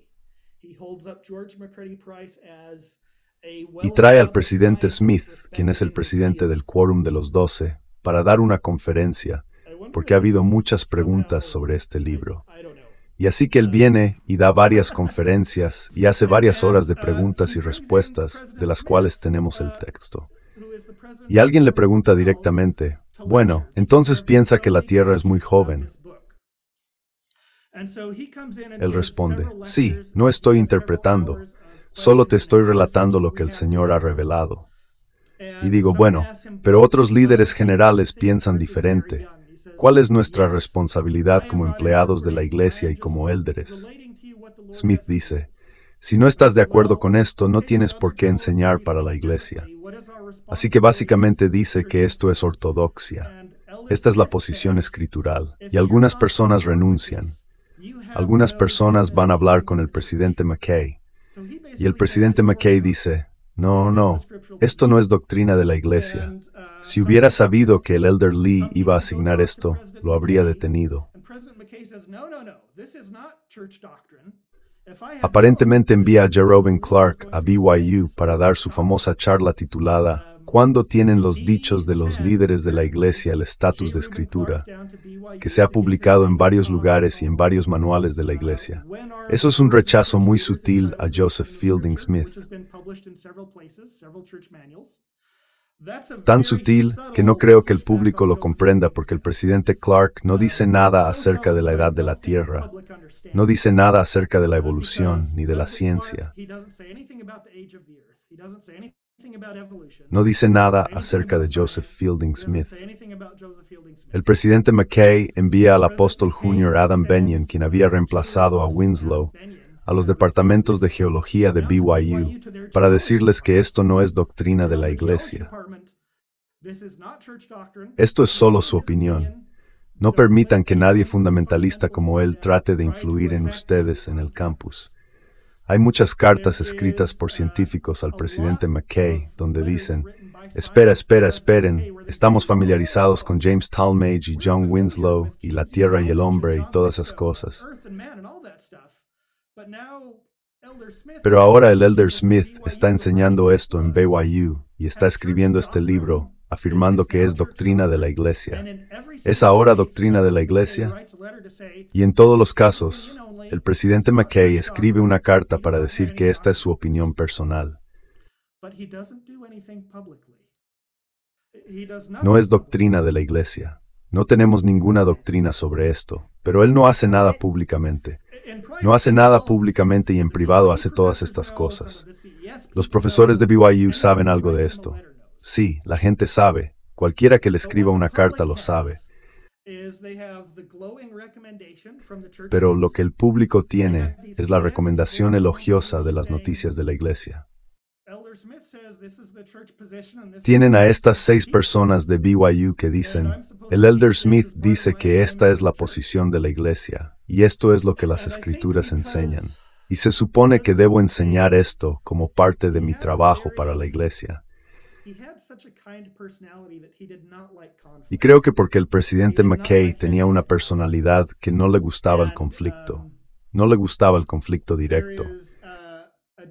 y trae al presidente Smith, quien es el presidente del Quórum de los Doce, para dar una conferencia, porque ha habido muchas preguntas sobre este libro. Y así que él um, viene y da varias conferencias y hace varias horas de uh, preguntas y respuestas, de las cuales tenemos el uh, texto. Y alguien le pregunta directamente, bueno, entonces piensa que la Tierra es muy joven, él responde, sí, no estoy interpretando, solo te estoy relatando lo que el Señor ha revelado. Y digo, bueno, pero otros líderes generales piensan diferente. ¿Cuál es nuestra responsabilidad como empleados de la iglesia y como élderes? Smith dice, si no estás de acuerdo con esto, no tienes por qué enseñar para la iglesia. Así que básicamente dice que esto es ortodoxia. Esta es la posición escritural, y algunas personas renuncian algunas personas van a hablar con el presidente McKay. Y el presidente McKay dice, no, no, esto no es doctrina de la iglesia. Si hubiera sabido que el elder Lee iba a asignar esto, lo habría detenido. Aparentemente envía a Jeroboam Clark a BYU para dar su famosa charla titulada ¿Cuándo tienen los dichos de los líderes de la Iglesia el estatus de escritura, que se ha publicado en varios lugares y en varios manuales de la Iglesia? Eso es un rechazo muy sutil a Joseph Fielding Smith. Tan sutil que no creo que el público lo comprenda porque el presidente Clark no dice nada acerca de la edad de la Tierra, no dice nada acerca de la evolución ni de la ciencia. No dice nada acerca de Joseph Fielding Smith. El presidente McKay envía al apóstol junior Adam Bennion, quien había reemplazado a Winslow, a los departamentos de geología de BYU para decirles que esto no es doctrina de la iglesia. Esto es solo su opinión. No permitan que nadie fundamentalista como él trate de influir en ustedes en el campus. Hay muchas cartas escritas por científicos al presidente McKay donde dicen, espera, espera, esperen, estamos familiarizados con James Talmage y John Winslow y la Tierra y el Hombre y todas esas cosas. Pero ahora el Elder Smith está enseñando esto en BYU y está escribiendo este libro afirmando que es doctrina de la Iglesia. ¿Es ahora doctrina de la Iglesia? Y en todos los casos, el presidente McKay escribe una carta para decir que esta es su opinión personal. No es doctrina de la Iglesia. No tenemos ninguna doctrina sobre esto, pero él no hace nada públicamente. No hace nada públicamente y en privado hace todas estas cosas. E Los profesores de BYU saben algo de esto. Sí, la gente sabe. Cualquiera que le escriba una carta lo sabe. Pero lo que el público tiene es la recomendación elogiosa de las noticias de la iglesia. Tienen a estas seis personas de BYU que dicen, el Elder Smith dice que esta es la posición de la iglesia, y esto es lo que las escrituras enseñan. Y se supone que debo enseñar esto como parte de mi trabajo para la iglesia. Y creo que porque el presidente McKay tenía una personalidad que no le gustaba el conflicto, um, no le gustaba el conflicto directo. Uh,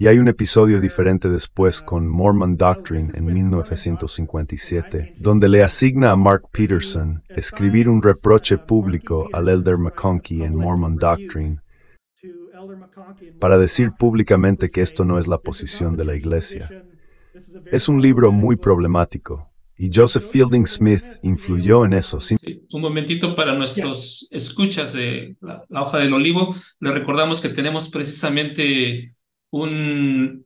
y hay un episodio diferente después uh, con Mormon oh, Doctrine en 1957, donde le asigna a Mark Peterson escribir un uh, reproche público al elder McConkie en Mormon Doctrine para decir públicamente que esto no es la posición de la Iglesia. Es un libro muy problemático y Joseph Fielding Smith influyó en eso. un momentito para nuestros escuchas de la, hoja del olivo. Le recordamos que tenemos precisamente un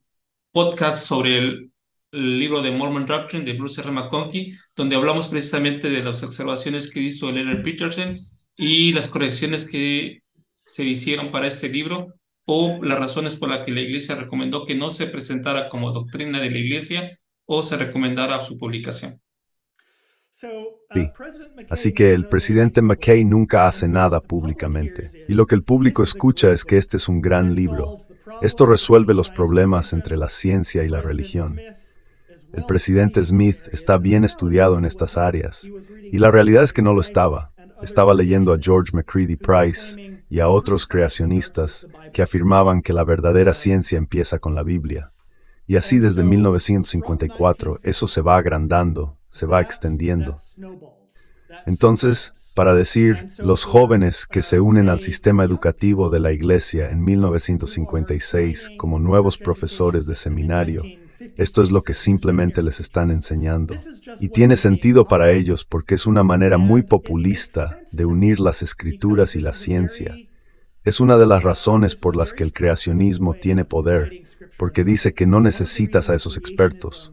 podcast sobre el, libro de Mormon Doctrine de Bruce R. McConkie, donde hablamos precisamente de las observaciones que hizo Leonard Peterson y las correcciones que se hicieron para este libro o las razones por las que la Iglesia recomendó que no se presentara como doctrina de la Iglesia o se recomendara su publicación. Uh, Así que el presidente McKay nunca hace nada públicamente, y lo que el público escucha es que este es un gran libro. Esto resuelve los problemas entre la ciencia y la religión. El presidente Smith está bien estudiado en estas áreas, y la realidad es que no lo estaba. Estaba leyendo a George McCready Price y a otros creacionistas que afirmaban que la verdadera ciencia empieza con la Biblia. Y así desde 1954 eso se va agrandando, se va extendiendo. Entonces, para decir, los jóvenes que se unen al sistema educativo de la Iglesia en 1956 como nuevos profesores de seminario esto es lo que simplemente les están enseñando. Y tiene sentido para ellos porque es una manera muy populista de unir las escrituras y la ciencia. Es una de las razones por las que el creacionismo tiene poder, porque dice que no necesitas a esos expertos.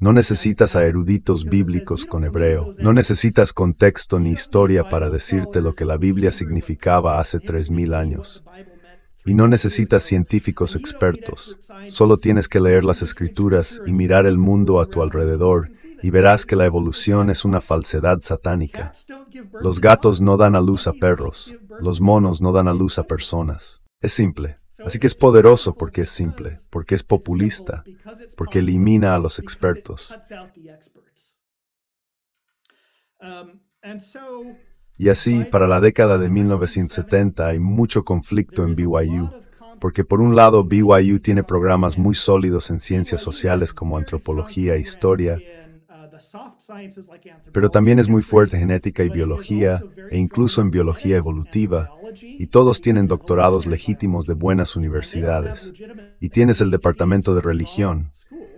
No necesitas a eruditos bíblicos con hebreo. No necesitas contexto ni historia para decirte lo que la Biblia significaba hace 3.000 años. Y no necesitas científicos expertos. Solo tienes que leer las escrituras y mirar el mundo a tu alrededor y verás que la evolución es una falsedad satánica. Los gatos no dan a luz a perros. Los monos no dan a luz a personas. Es simple. Así que es poderoso porque es simple, porque es populista, porque elimina a los expertos. Y así, para la década de 1970 hay mucho conflicto en BYU, porque por un lado BYU tiene programas muy sólidos en ciencias sociales como antropología e historia, pero también es muy fuerte en genética y biología, e incluso en biología evolutiva, y todos tienen doctorados legítimos de buenas universidades. Y tienes el Departamento de Religión,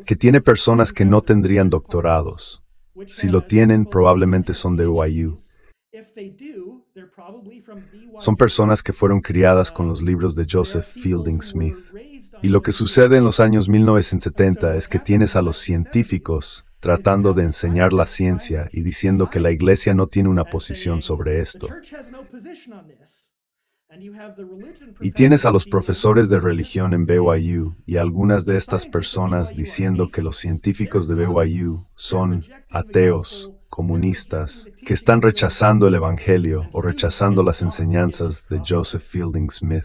que tiene personas que no tendrían doctorados. Si lo tienen, probablemente son de BYU. Son personas que fueron criadas con los libros de Joseph Fielding Smith. Y lo que sucede en los años 1970 es que tienes a los científicos tratando de enseñar la ciencia y diciendo que la iglesia no tiene una posición sobre esto. Y tienes a los profesores de religión en BYU y algunas de estas personas diciendo que los científicos de BYU son ateos comunistas que están rechazando el Evangelio o rechazando las enseñanzas de Joseph Fielding Smith.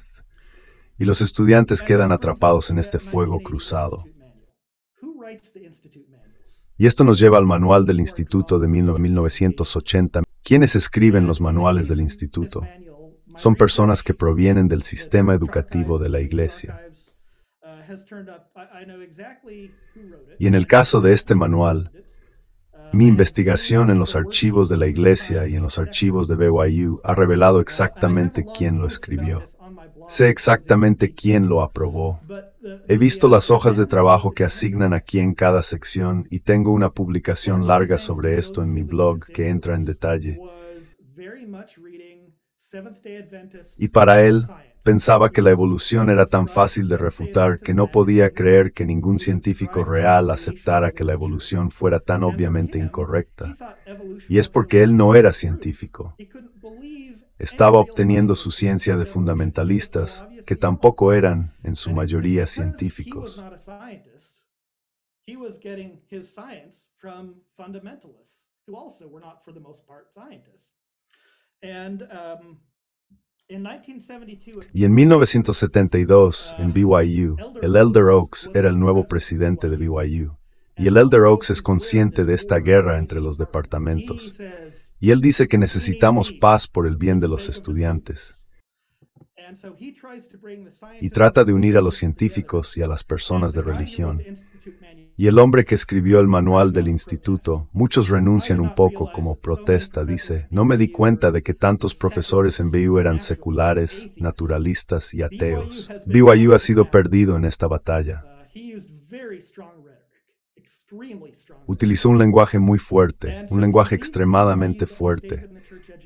Y los estudiantes quedan atrapados en este fuego cruzado. Y esto nos lleva al manual del instituto de 1980. ¿Quiénes escriben los manuales del instituto? Son personas que provienen del sistema educativo de la iglesia. Y en el caso de este manual, mi investigación en los archivos de la iglesia y en los archivos de BYU ha revelado exactamente quién lo escribió. Sé exactamente quién lo aprobó. He visto las hojas de trabajo que asignan aquí en cada sección y tengo una publicación larga sobre esto en mi blog que entra en detalle. Y para él, Pensaba que la evolución era tan fácil de refutar que no podía creer que ningún científico real aceptara que la evolución fuera tan obviamente incorrecta. Y es porque él no era científico. Estaba obteniendo su ciencia de fundamentalistas, que tampoco eran, en su mayoría, científicos. Y en 1972, uh, en BYU, el Elder Oaks era el nuevo presidente de BYU. Y el Elder Oaks es consciente de esta guerra entre los departamentos. Y él dice que necesitamos paz por el bien de los estudiantes y trata de unir a los científicos y a las personas de religión. Y el hombre que escribió el manual del instituto, muchos renuncian un poco como protesta, dice, no me di cuenta de que tantos profesores en BYU eran seculares, naturalistas y ateos. BYU ha sido perdido en esta batalla. Uh, Utilizó un lenguaje muy fuerte, un lenguaje extremadamente fuerte.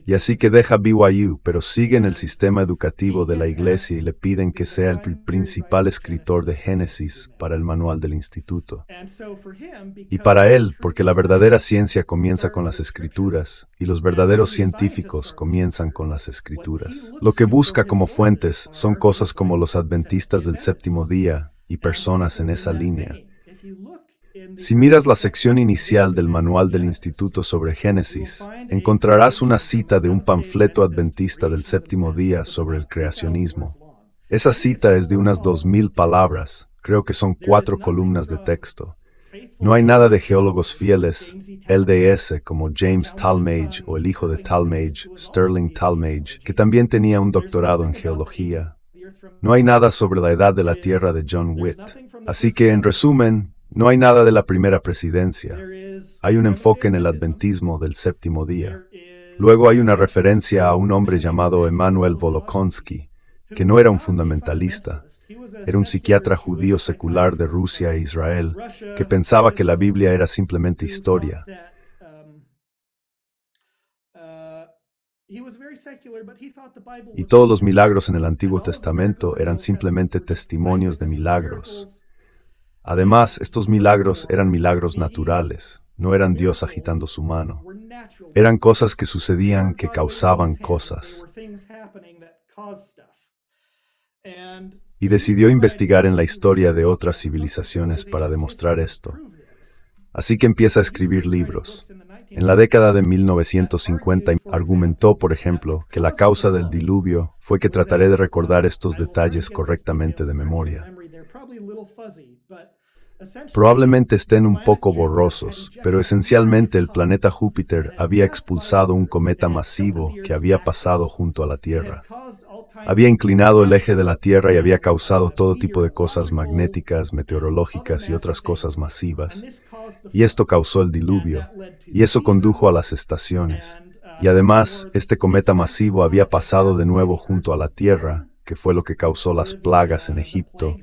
Y así que deja BYU, pero sigue en el sistema educativo de la iglesia y le piden que sea el principal escritor de Génesis para el manual del instituto. Y para él, porque la verdadera ciencia comienza con las escrituras y los verdaderos científicos comienzan con las escrituras. Lo que busca como fuentes son cosas como los adventistas del séptimo día y personas en esa línea. Si miras la sección inicial del manual del Instituto sobre Génesis, encontrarás una cita de un panfleto adventista del séptimo día sobre el creacionismo. Esa cita es de unas dos mil palabras, creo que son cuatro columnas de texto. No hay nada de geólogos fieles, LDS como James Talmage o el hijo de Talmage, Sterling Talmage, que también tenía un doctorado en geología. No hay nada sobre la edad de la Tierra de John Witt. Así que, en resumen, no hay nada de la primera presidencia. Hay un enfoque en el adventismo del séptimo día. Luego hay una referencia a un hombre llamado Emanuel Volokonsky, que no era un fundamentalista, era un psiquiatra judío secular de Rusia e Israel, que pensaba que la Biblia era simplemente historia. Y todos los milagros en el Antiguo Testamento eran simplemente testimonios de milagros. Además, estos milagros eran milagros naturales, no eran Dios agitando su mano. Eran cosas que sucedían que causaban cosas. Y decidió investigar en la historia de otras civilizaciones para demostrar esto. Así que empieza a escribir libros. En la década de 1950 argumentó, por ejemplo, que la causa del diluvio fue que trataré de recordar estos detalles correctamente de memoria. Probablemente estén un poco borrosos, pero esencialmente el planeta Júpiter había expulsado un cometa masivo que había pasado junto a la Tierra. Había inclinado el eje de la Tierra y había causado todo tipo de cosas magnéticas, meteorológicas y otras cosas masivas. Y esto causó el diluvio, y eso condujo a las estaciones. Y además, este cometa masivo había pasado de nuevo junto a la Tierra, que fue lo que causó las plagas en Egipto,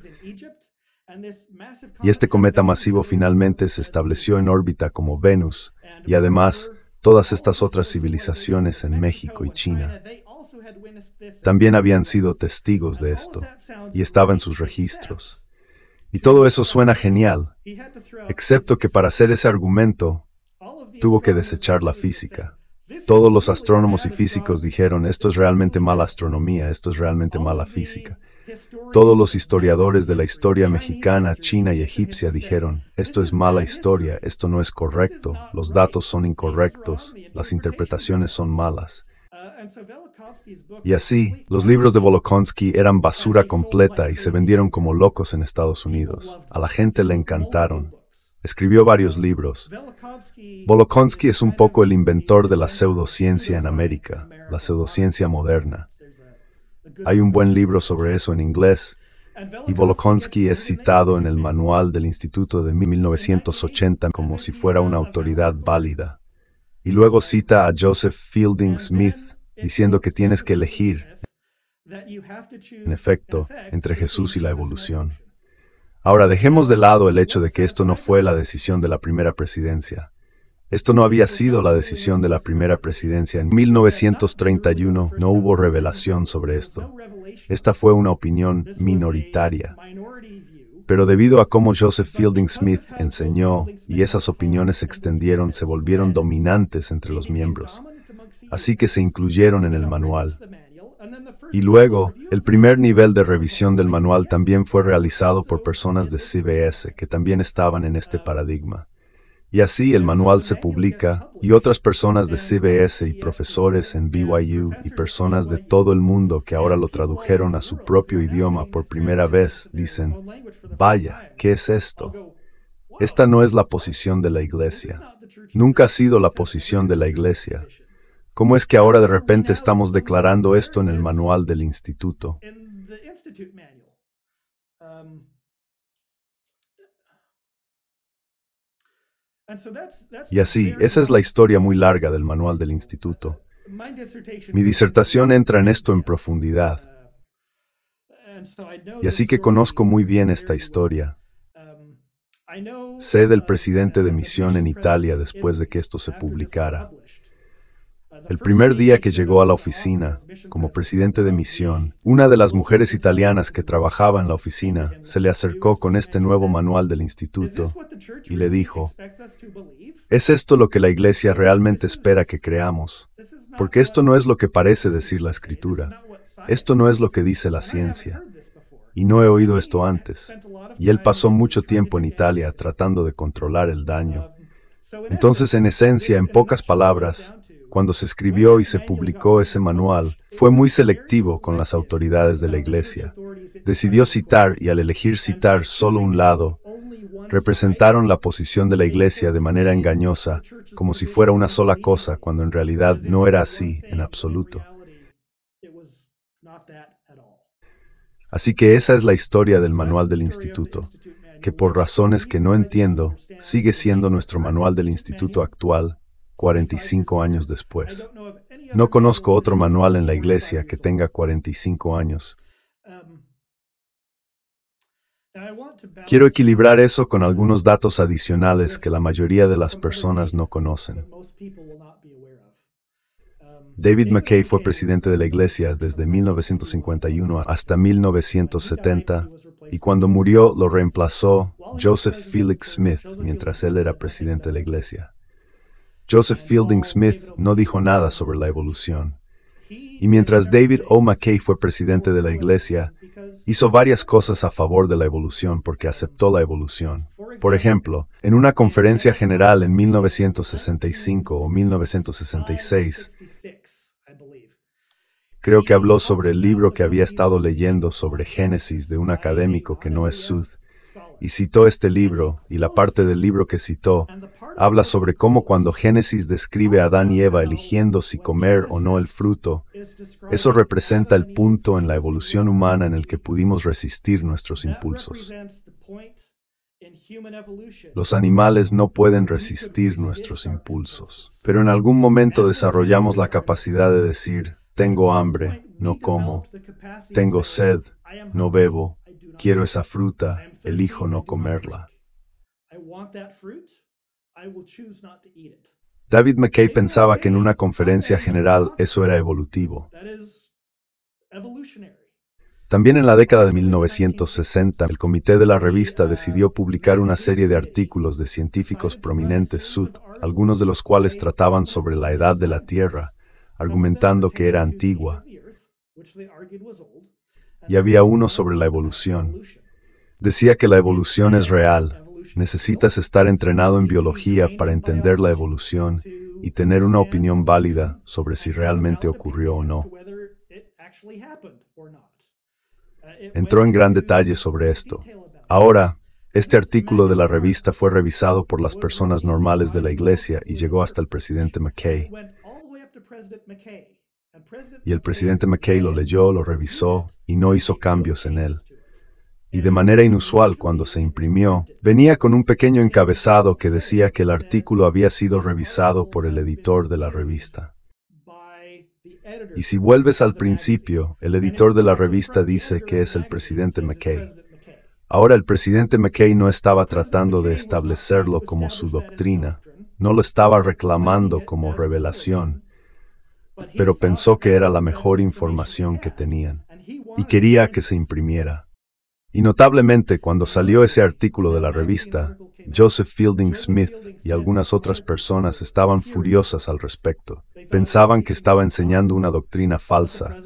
y este cometa masivo finalmente se estableció en órbita como Venus y además todas estas otras civilizaciones en México y China también habían sido testigos de esto y estaba en sus registros. Y todo eso suena genial, excepto que para hacer ese argumento tuvo que desechar la física. Todos los astrónomos y físicos dijeron, esto es realmente mala astronomía, esto es realmente mala física. Todos los historiadores de la historia mexicana, china y egipcia dijeron, esto es mala historia, esto no es correcto, los datos son incorrectos, las interpretaciones son malas. Y así, los libros de Volokhonsky eran basura completa y se vendieron como locos en Estados Unidos. A la gente le encantaron. Escribió varios libros. Volokhonsky es un poco el inventor de la pseudociencia en América, la pseudociencia moderna. Hay un buen libro sobre eso en inglés. Y Volokonsky es citado en el manual del Instituto de 1980 como si fuera una autoridad válida. Y luego cita a Joseph Fielding Smith diciendo que tienes que elegir, en efecto, entre Jesús y la evolución. Ahora, dejemos de lado el hecho de que esto no fue la decisión de la primera presidencia. Esto no había sido la decisión de la primera presidencia. En 1931 no hubo revelación sobre esto. Esta fue una opinión minoritaria. Pero debido a cómo Joseph Fielding Smith enseñó y esas opiniones se extendieron, se volvieron dominantes entre los miembros. Así que se incluyeron en el manual. Y luego, el primer nivel de revisión del manual también fue realizado por personas de CBS que también estaban en este paradigma. Y así el manual se publica y otras personas de CBS y profesores en BYU y personas de todo el mundo que ahora lo tradujeron a su propio idioma por primera vez dicen, vaya, ¿qué es esto? Esta no es la posición de la iglesia. Nunca ha sido la posición de la iglesia. ¿Cómo es que ahora de repente estamos declarando esto en el manual del instituto? Y así, esa es la historia muy larga del manual del instituto. Mi disertación entra en esto en uh, profundidad. Y así que conozco muy bien esta historia. Um, sé del presidente de misión en Italia después de que esto se publicara. El primer día que llegó a la oficina, como presidente de misión, una de las mujeres italianas que trabajaba en la oficina se le acercó con este nuevo manual del instituto y le dijo, ¿es esto lo que la iglesia realmente espera que creamos? Porque esto no es lo que parece decir la escritura, esto no es lo que dice la ciencia. Y no he oído esto antes. Y él pasó mucho tiempo en Italia tratando de controlar el daño. Entonces, en esencia, en pocas palabras, cuando se escribió y se publicó ese manual, fue muy selectivo con las autoridades de la Iglesia. Decidió citar y al elegir citar solo un lado, representaron la posición de la Iglesia de manera engañosa, como si fuera una sola cosa, cuando en realidad no era así en absoluto. Así que esa es la historia del manual del instituto, que por razones que no entiendo, sigue siendo nuestro manual del instituto actual, 45 años después. No conozco otro manual en la iglesia que tenga 45 años. Quiero equilibrar eso con algunos datos adicionales que la mayoría de las personas no conocen. David McKay fue presidente de la iglesia desde 1951 hasta 1970 y cuando murió lo reemplazó Joseph Felix Smith mientras él era presidente de la iglesia. Joseph Fielding Smith no dijo nada sobre la evolución. Y mientras David O. McKay fue presidente de la Iglesia, hizo varias cosas a favor de la evolución porque aceptó la evolución. Por ejemplo, en una conferencia general en 1965 o 1966, creo que habló sobre el libro que había estado leyendo sobre Génesis de un académico que no es Sooth, y citó este libro, y la parte del libro que citó habla sobre cómo cuando Génesis describe a Adán y Eva eligiendo si comer o no el fruto, eso representa el punto en la evolución humana en el que pudimos resistir nuestros impulsos. Los animales no pueden resistir nuestros impulsos, pero en algún momento desarrollamos la capacidad de decir, tengo hambre, no como, tengo sed, no bebo, Quiero esa fruta, elijo no comerla. David McKay pensaba que en una conferencia general eso era evolutivo. También en la década de 1960, el comité de la revista decidió publicar una serie de artículos de científicos prominentes sud, algunos de los cuales trataban sobre la edad de la Tierra, argumentando que era antigua, y había uno sobre la evolución. Decía que la evolución es real. Necesitas estar entrenado en biología para entender la evolución y tener una opinión válida sobre si realmente ocurrió o no. Entró en gran detalle sobre esto. Ahora, este artículo de la revista fue revisado por las personas normales de la iglesia y llegó hasta el presidente McKay. Y el presidente McKay lo leyó, lo revisó y no hizo cambios en él. Y de manera inusual, cuando se imprimió, venía con un pequeño encabezado que decía que el artículo había sido revisado por el editor de la revista. Y si vuelves al principio, el editor de la revista dice que es el presidente McKay. Ahora el presidente McKay no estaba tratando de establecerlo como su doctrina, no lo estaba reclamando como revelación, pero pensó que era la mejor información que tenían y quería que se imprimiera. Y notablemente, cuando salió ese artículo de la revista, Joseph Fielding Smith y algunas otras personas estaban furiosas al respecto. Pensaban que estaba enseñando una doctrina falsa,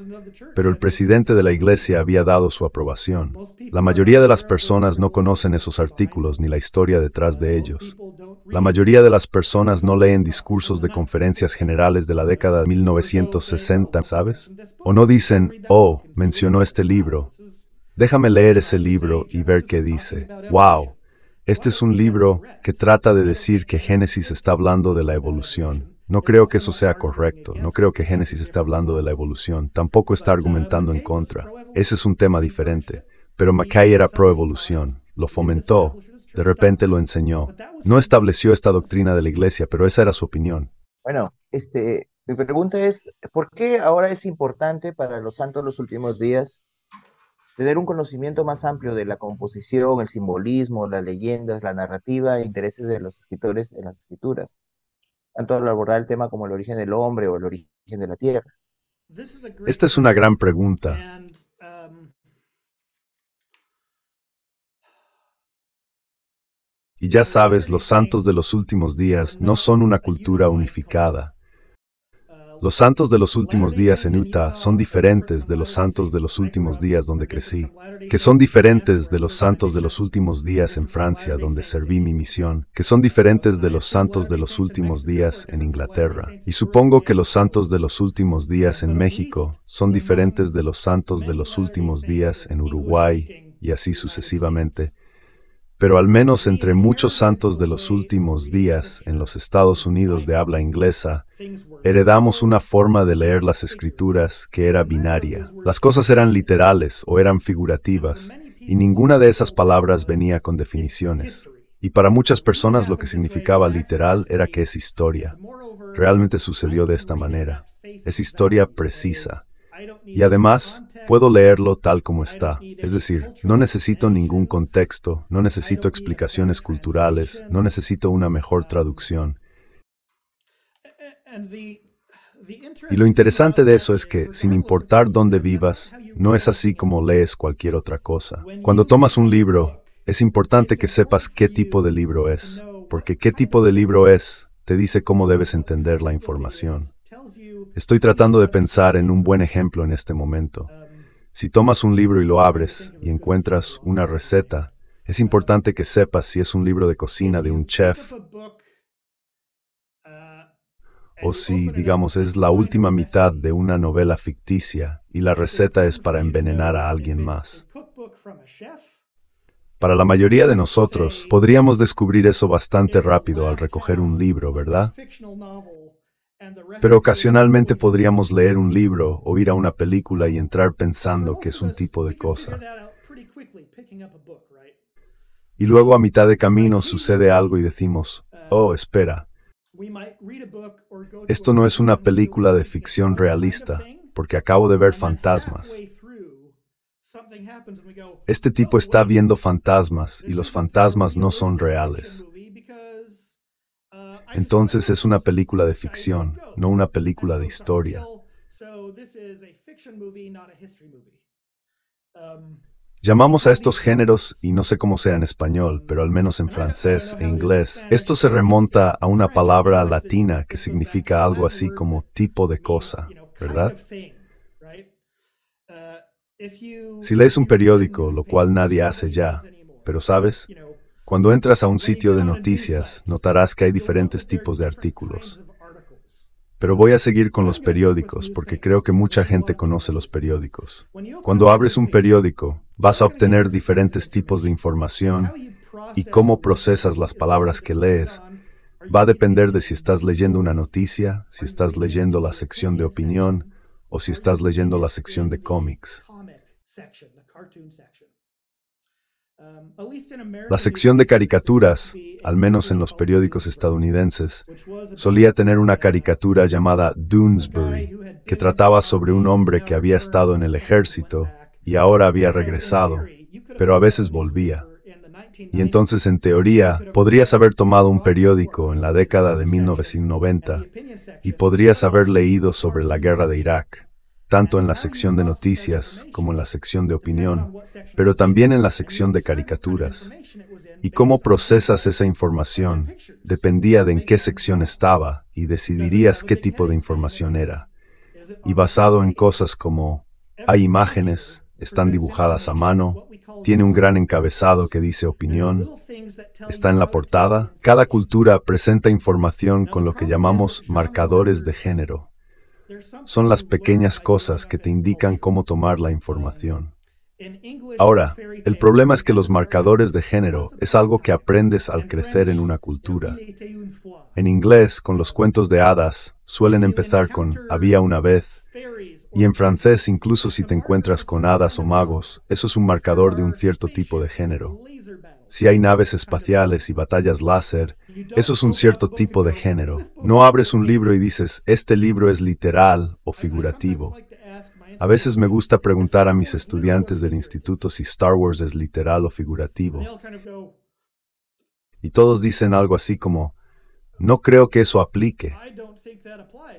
pero el presidente de la iglesia había dado su aprobación. La mayoría de las personas no conocen esos artículos ni la historia detrás de ellos. La mayoría de las personas no leen discursos de conferencias generales de la década de 1960, ¿sabes? O no dicen, oh, mencionó este libro, Déjame leer ese libro y ver qué dice. ¡Wow! Este es un libro que trata de decir que Génesis está hablando de la evolución. No creo que eso sea correcto, no creo que Génesis esté hablando de la evolución, tampoco está argumentando en contra. Ese es un tema diferente. Pero Mackay era pro-evolución, lo fomentó, de repente lo enseñó. No estableció esta doctrina de la iglesia, pero esa era su opinión. Bueno, este, mi pregunta es, ¿por qué ahora es importante para los santos los últimos días tener un conocimiento más amplio de la composición, el simbolismo, las leyendas, la narrativa e intereses de los escritores en las escrituras, tanto al abordar el tema como el origen del hombre o el origen de la tierra. Esta es una gran pregunta. Um, y ya sabes, los santos de los últimos días no son una cultura unificada. Los santos de los últimos días en Utah son diferentes de los santos de los últimos días donde crecí, que son diferentes de los santos de los últimos días en Francia donde serví mi misión, que son diferentes de los santos de los últimos días en Inglaterra. Y supongo que los santos de los últimos días en México son diferentes de los santos de los últimos días en Uruguay y así sucesivamente pero al menos entre muchos santos de los últimos días en los Estados Unidos de habla inglesa, heredamos una forma de leer las escrituras que era binaria. Las cosas eran literales o eran figurativas, y ninguna de esas palabras venía con definiciones. Y para muchas personas lo que significaba literal era que es historia. Realmente sucedió de esta manera. Es historia precisa. Y además, puedo leerlo tal como está. Es decir, no necesito ningún contexto, no necesito explicaciones culturales, no necesito una mejor traducción. Y lo interesante de eso es que, sin importar dónde vivas, no es así como lees cualquier otra cosa. Cuando tomas un libro, es importante que sepas qué tipo de libro es, porque qué tipo de libro es te dice cómo debes entender la información. Estoy tratando de pensar en un buen ejemplo en este momento. Si tomas un libro y lo abres y encuentras una receta, es importante que sepas si es un libro de cocina de un chef o si, digamos, es la última mitad de una novela ficticia y la receta es para envenenar a alguien más. Para la mayoría de nosotros, podríamos descubrir eso bastante rápido al recoger un libro, ¿verdad? Pero ocasionalmente podríamos leer un libro o ir a una película y entrar pensando que es un tipo de cosa. Y luego a mitad de camino sucede algo y decimos, oh, espera, esto no es una película de ficción realista, porque acabo de ver fantasmas. Este tipo está viendo fantasmas y los fantasmas no son reales. Entonces es una película de ficción, no una película de historia. Llamamos a estos géneros, y no sé cómo sea en español, pero al menos en francés e inglés, esto se remonta a una palabra latina que significa algo así como tipo de cosa, ¿verdad? Si lees un periódico, lo cual nadie hace ya, pero sabes, cuando entras a un sitio de noticias, notarás que hay diferentes tipos de artículos. Pero voy a seguir con los periódicos porque creo que mucha gente conoce los periódicos. Cuando abres un periódico, vas a obtener diferentes tipos de información y cómo procesas las palabras que lees. Va a depender de si estás leyendo una noticia, si estás leyendo la sección de opinión o si estás leyendo la sección de cómics. Um, la sección de caricaturas, al menos en los periódicos estadounidenses, solía tener una caricatura llamada Doonesbury, que trataba sobre un hombre que había estado en el ejército y ahora había regresado, pero a veces volvía. Y entonces, en teoría, podrías haber tomado un periódico en la década de 1990 y podrías haber leído sobre la guerra de Irak tanto en la sección de noticias como en la sección de opinión, pero también en la sección de caricaturas. Y cómo procesas esa información dependía de en qué sección estaba y decidirías qué tipo de información era. Y basado en cosas como hay imágenes, están dibujadas a mano, tiene un gran encabezado que dice opinión, está en la portada. Cada cultura presenta información con lo que llamamos marcadores de género. Son las pequeñas cosas que te indican cómo tomar la información. Ahora, el problema es que los marcadores de género es algo que aprendes al crecer en una cultura. En inglés, con los cuentos de hadas, suelen empezar con había una vez, y en francés, incluso si te encuentras con hadas o magos, eso es un marcador de un cierto tipo de género. Si hay naves espaciales y batallas láser, eso es un cierto tipo de género. No abres un libro y dices, este libro es literal o figurativo. A veces me gusta preguntar a mis estudiantes del instituto si Star Wars es literal o figurativo. Y todos dicen algo así como, no creo que eso aplique.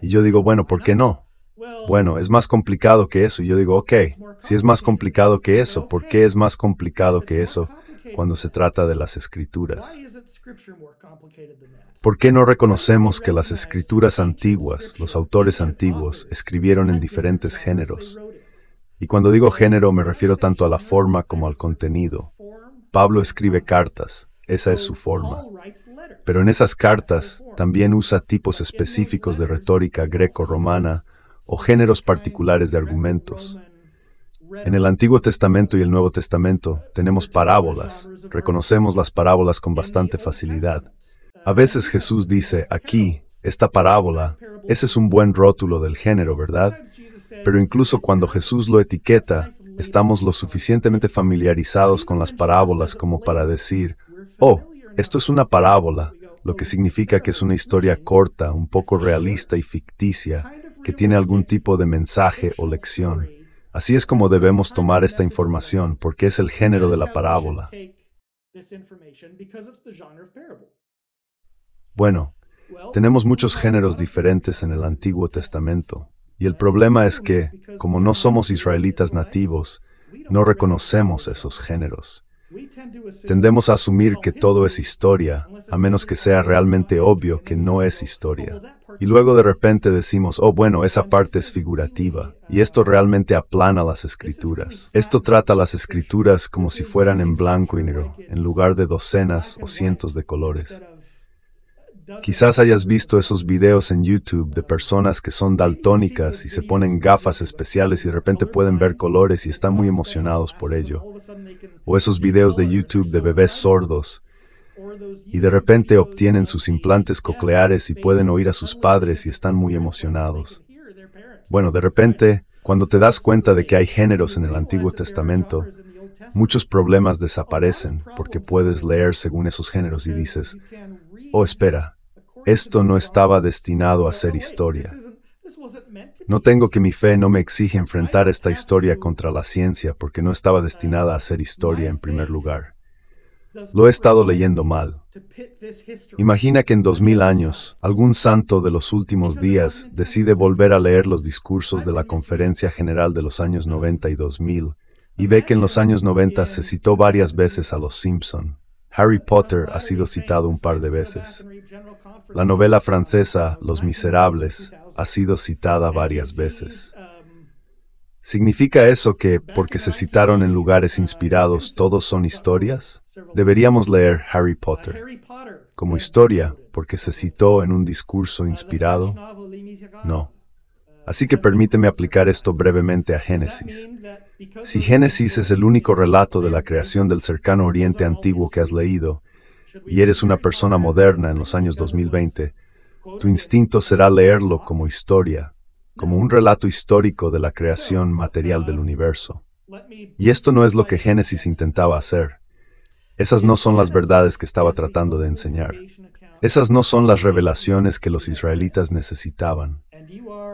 Y yo digo, bueno, ¿por qué no? Bueno, es más complicado que eso. Y yo digo, ok, si es más complicado que eso, ¿por qué es más complicado que eso? cuando se trata de las escrituras. ¿Por qué no reconocemos que las escrituras antiguas, los autores antiguos, escribieron en diferentes géneros? Y cuando digo género me refiero tanto a la forma como al contenido. Pablo escribe cartas, esa es su forma. Pero en esas cartas también usa tipos específicos de retórica greco-romana o géneros particulares de argumentos. En el Antiguo Testamento y el Nuevo Testamento tenemos parábolas. Reconocemos las parábolas con bastante facilidad. A veces Jesús dice, aquí, esta parábola, ese es un buen rótulo del género, ¿verdad? Pero incluso cuando Jesús lo etiqueta, estamos lo suficientemente familiarizados con las parábolas como para decir, oh, esto es una parábola, lo que significa que es una historia corta, un poco realista y ficticia, que tiene algún tipo de mensaje o lección. Así es como debemos tomar esta información, porque es el género de la parábola. Bueno, tenemos muchos géneros diferentes en el Antiguo Testamento, y el problema es que, como no somos israelitas nativos, no reconocemos esos géneros. Tendemos a asumir que todo es historia, a menos que sea realmente obvio que no es historia. Y luego de repente decimos, oh bueno, esa parte es figurativa, y esto realmente aplana las escrituras. Esto trata las escrituras como si fueran en blanco y negro, en lugar de docenas o cientos de colores. Quizás hayas visto esos videos en YouTube de personas que son daltónicas y se ponen gafas especiales y de repente pueden ver colores y están muy emocionados por ello. O esos videos de YouTube de bebés sordos y de repente obtienen sus implantes cocleares y pueden oír a sus padres y están muy emocionados. Bueno, de repente, cuando te das cuenta de que hay géneros en el Antiguo Testamento, muchos problemas desaparecen porque puedes leer según esos géneros y dices, oh espera, esto no estaba destinado a ser historia. No tengo que mi fe no me exige enfrentar esta historia contra la ciencia porque no estaba destinada a ser historia en primer lugar. Lo he estado leyendo mal. Imagina que en 2000 años, algún santo de los últimos días decide volver a leer los discursos de la Conferencia General de los años 90 y 2000 y ve que en los años 90 se citó varias veces a los Simpson. Harry Potter ha sido citado un par de veces. La novela francesa Los Miserables ha sido citada varias veces. ¿Significa eso que, porque se citaron en lugares inspirados, todos son historias? Deberíamos leer Harry Potter como historia, porque se citó en un discurso inspirado. No. Así que permíteme aplicar esto brevemente a Génesis. Si Génesis es el único relato de la creación del cercano Oriente antiguo que has leído, y eres una persona moderna en los años 2020, tu instinto será leerlo como historia, como un relato histórico de la creación material del universo. Y esto no es lo que Génesis intentaba hacer. Esas no son las verdades que estaba tratando de enseñar. Esas no son las revelaciones que los israelitas necesitaban.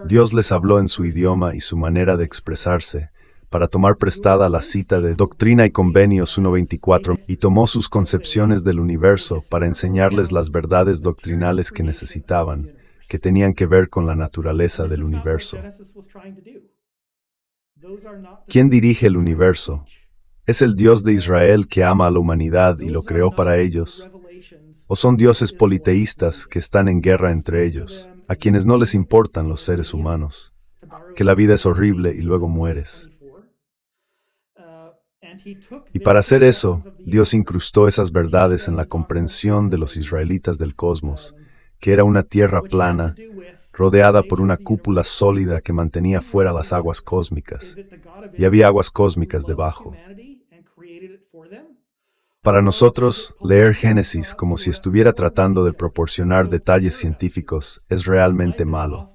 Dios les habló en su idioma y su manera de expresarse, para tomar prestada la cita de Doctrina y Convenios 1.24 y tomó sus concepciones del universo para enseñarles las verdades doctrinales que necesitaban, que tenían que ver con la naturaleza del universo. ¿Quién dirige el universo? ¿Es el Dios de Israel que ama a la humanidad y lo creó para ellos? ¿O son dioses politeístas que están en guerra entre ellos, a quienes no les importan los seres humanos? Que la vida es horrible y luego mueres. Y para hacer eso, Dios incrustó esas verdades en la comprensión de los israelitas del cosmos, que era una tierra plana, rodeada por una cúpula sólida que mantenía fuera las aguas cósmicas, y había aguas cósmicas debajo. Para nosotros, leer Génesis como si estuviera tratando de proporcionar detalles científicos es realmente malo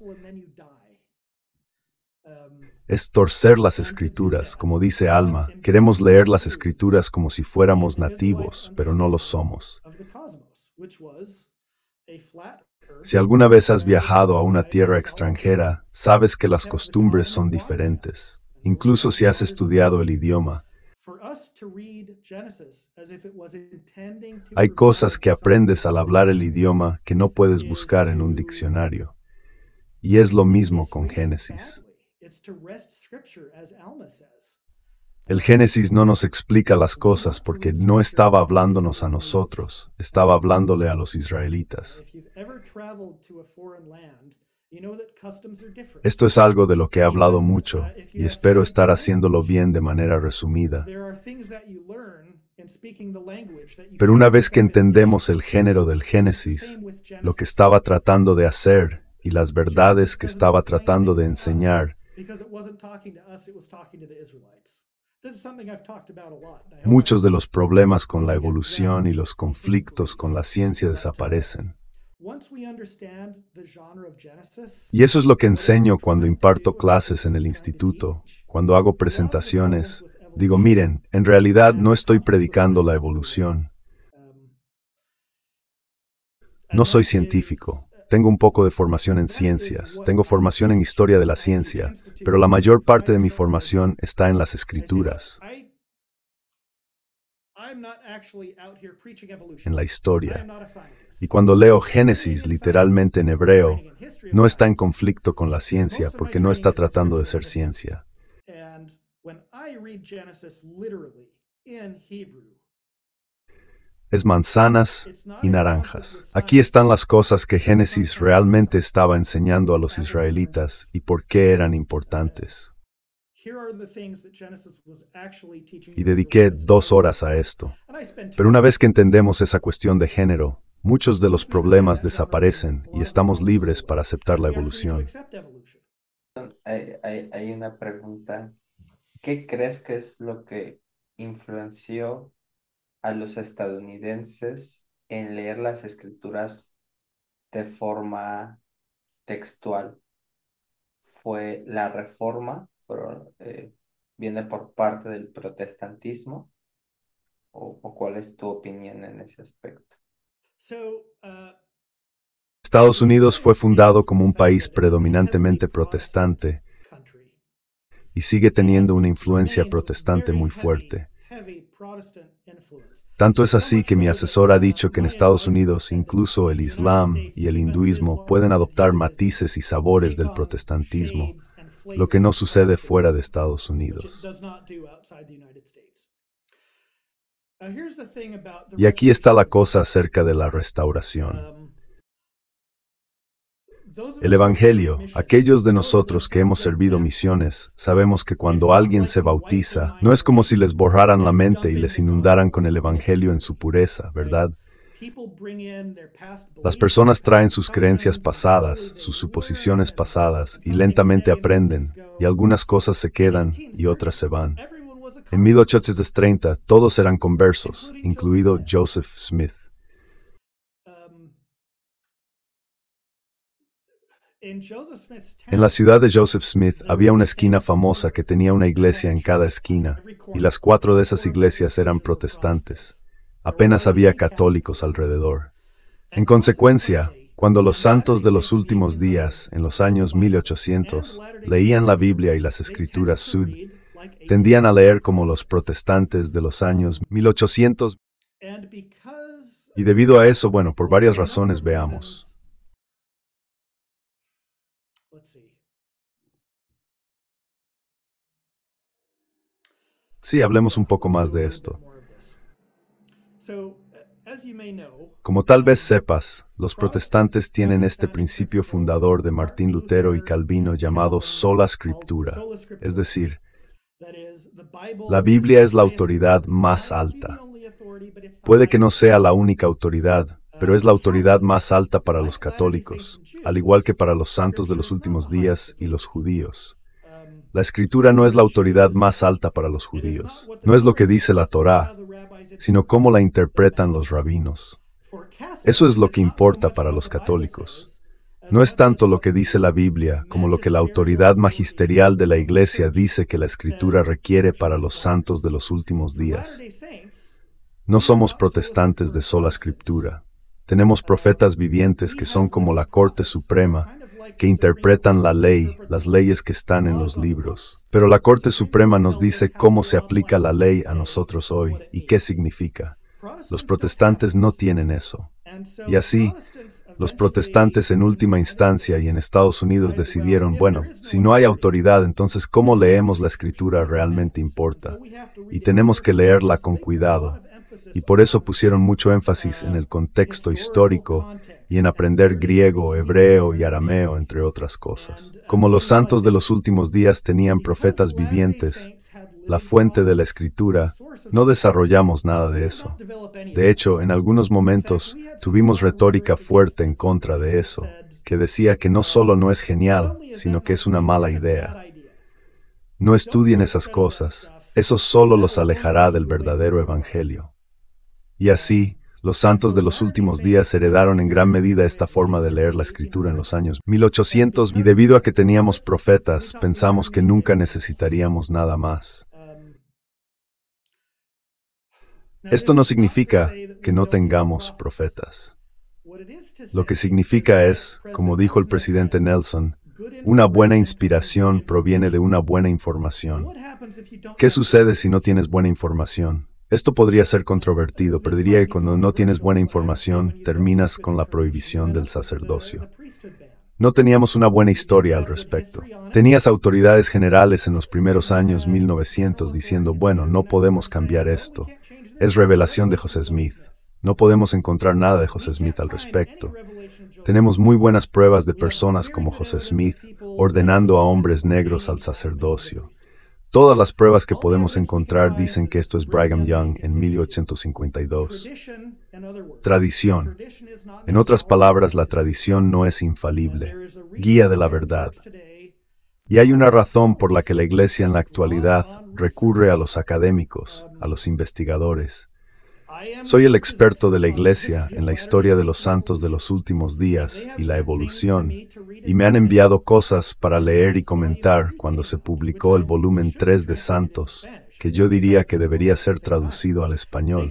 es torcer las escrituras, como dice Alma. Queremos leer las escrituras como si fuéramos nativos, pero no lo somos. Si alguna vez has viajado a una tierra extranjera, sabes que las costumbres son diferentes, incluso si has estudiado el idioma. Hay cosas que aprendes al hablar el idioma que no puedes buscar en un diccionario. Y es lo mismo con Génesis. El Génesis no nos explica las cosas porque no estaba hablándonos a nosotros, estaba hablándole a los israelitas. Esto es algo de lo que he hablado uh, mucho y espero estar haciéndolo bien de manera resumida. Pero una vez que entendemos el género del Génesis, lo que estaba tratando de hacer y las verdades que estaba tratando de enseñar, Muchos de los problemas con la evolución y los conflictos con la ciencia desaparecen. Y eso es lo que enseño cuando imparto clases en el instituto, cuando hago presentaciones. Digo, miren, en realidad no estoy predicando la evolución. Um, no soy científico. Tengo un poco de formación en ciencias, tengo formación en historia de la ciencia, pero la mayor parte de mi formación está en las escrituras, en la historia. Y cuando leo Génesis literalmente en hebreo, no está en conflicto con la ciencia porque no está tratando de ser ciencia es manzanas y naranjas. Aquí están las cosas que Génesis realmente estaba enseñando a los israelitas y por qué eran importantes. Y dediqué dos horas a esto. Pero una vez que entendemos esa cuestión de género, muchos de los problemas desaparecen y estamos libres para aceptar la evolución. Hay, hay una pregunta. ¿Qué crees que es lo que influenció a los estadounidenses en leer las escrituras de forma textual. Fue la reforma, eh, viene por parte del protestantismo, o, o, cuál es tu opinión en ese aspecto? Uh, Estados Unidos fue fundado como un país predominantemente protestante y sigue teniendo una influencia protestante muy fuerte. Tanto es así que mi asesor ha dicho que en Estados Unidos incluso el Islam y el hinduismo pueden adoptar matices y sabores del protestantismo, lo que no sucede fuera de Estados Unidos. Uh, y aquí está la cosa acerca de la restauración. Um, el Evangelio, aquellos de nosotros que hemos servido misiones, sabemos que cuando alguien se bautiza, no es como si les borraran la mente y les inundaran con el Evangelio en su pureza, ¿verdad? Las personas traen sus creencias pasadas, sus suposiciones pasadas, y lentamente aprenden, y algunas cosas se quedan y otras se van. En 1830 todos eran conversos, incluido Joseph Smith. En la ciudad de Joseph Smith había una esquina famosa que tenía una iglesia en cada esquina, y las cuatro de esas iglesias eran protestantes. Apenas había católicos alrededor. En consecuencia, cuando los santos de los últimos días, en los años 1800, leían la Biblia y las escrituras sud, tendían a leer como los protestantes de los años 1800. Y debido a eso, bueno, por varias razones veamos. Sí, hablemos un poco más de esto. Como tal vez sepas, los protestantes tienen este principio fundador de Martín Lutero y Calvino llamado sola scriptura, es decir, la Biblia es la autoridad más alta. Puede que no sea la única autoridad, pero es la autoridad más alta para los católicos, al igual que para los santos de los últimos días y los judíos. La escritura no es la autoridad más alta para los judíos. No es lo que dice la Torá, sino cómo la interpretan los rabinos. Eso es lo que importa para los católicos. No es tanto lo que dice la Biblia como lo que la autoridad magisterial de la Iglesia dice que la Escritura requiere para los santos de los últimos días. No somos protestantes de sola Escritura. Tenemos profetas vivientes que son como la Corte Suprema que interpretan la ley, las leyes que están en los libros. Pero la Corte Suprema nos dice cómo se aplica la ley a nosotros hoy y qué significa. Los protestantes no tienen eso. Y así, los protestantes en última instancia y en Estados Unidos decidieron, bueno, si no hay autoridad, entonces cómo leemos la escritura realmente importa. Y tenemos que leerla con cuidado, y por eso pusieron mucho énfasis en el contexto histórico y en aprender griego, hebreo y arameo, entre otras cosas. Como los santos de los últimos días tenían profetas vivientes, la fuente de la escritura, no desarrollamos nada de eso. De hecho, en algunos momentos tuvimos retórica fuerte en contra de eso, que decía que no solo no es genial, sino que es una mala idea. No estudien esas cosas, eso solo los alejará del verdadero Evangelio. Y así, los santos de los últimos días heredaron en gran medida esta forma de leer la escritura en los años 1800 y debido a que teníamos profetas, pensamos que nunca necesitaríamos nada más. Esto no significa que no tengamos profetas. Lo que significa es, como dijo el presidente Nelson, una buena inspiración proviene de una buena información. ¿Qué sucede si no tienes buena información? Esto podría ser controvertido, pero diría que cuando no tienes buena información, terminas con la prohibición del sacerdocio. No teníamos una buena historia al respecto. Tenías autoridades generales en los primeros años 1900 diciendo, bueno, no podemos cambiar esto. Es revelación de José Smith. No podemos encontrar nada de José Smith al respecto. Tenemos muy buenas pruebas de personas como José Smith ordenando a hombres negros al sacerdocio. Todas las pruebas que podemos encontrar dicen que esto es Brigham Young en 1852. Tradición. En otras palabras, la tradición no es infalible, guía de la verdad. Y hay una razón por la que la Iglesia en la actualidad recurre a los académicos, a los investigadores, soy el experto de la Iglesia en la historia de los santos de los últimos días y la evolución, y me han enviado cosas para leer y comentar cuando se publicó el volumen 3 de Santos, que yo diría que debería ser traducido al español.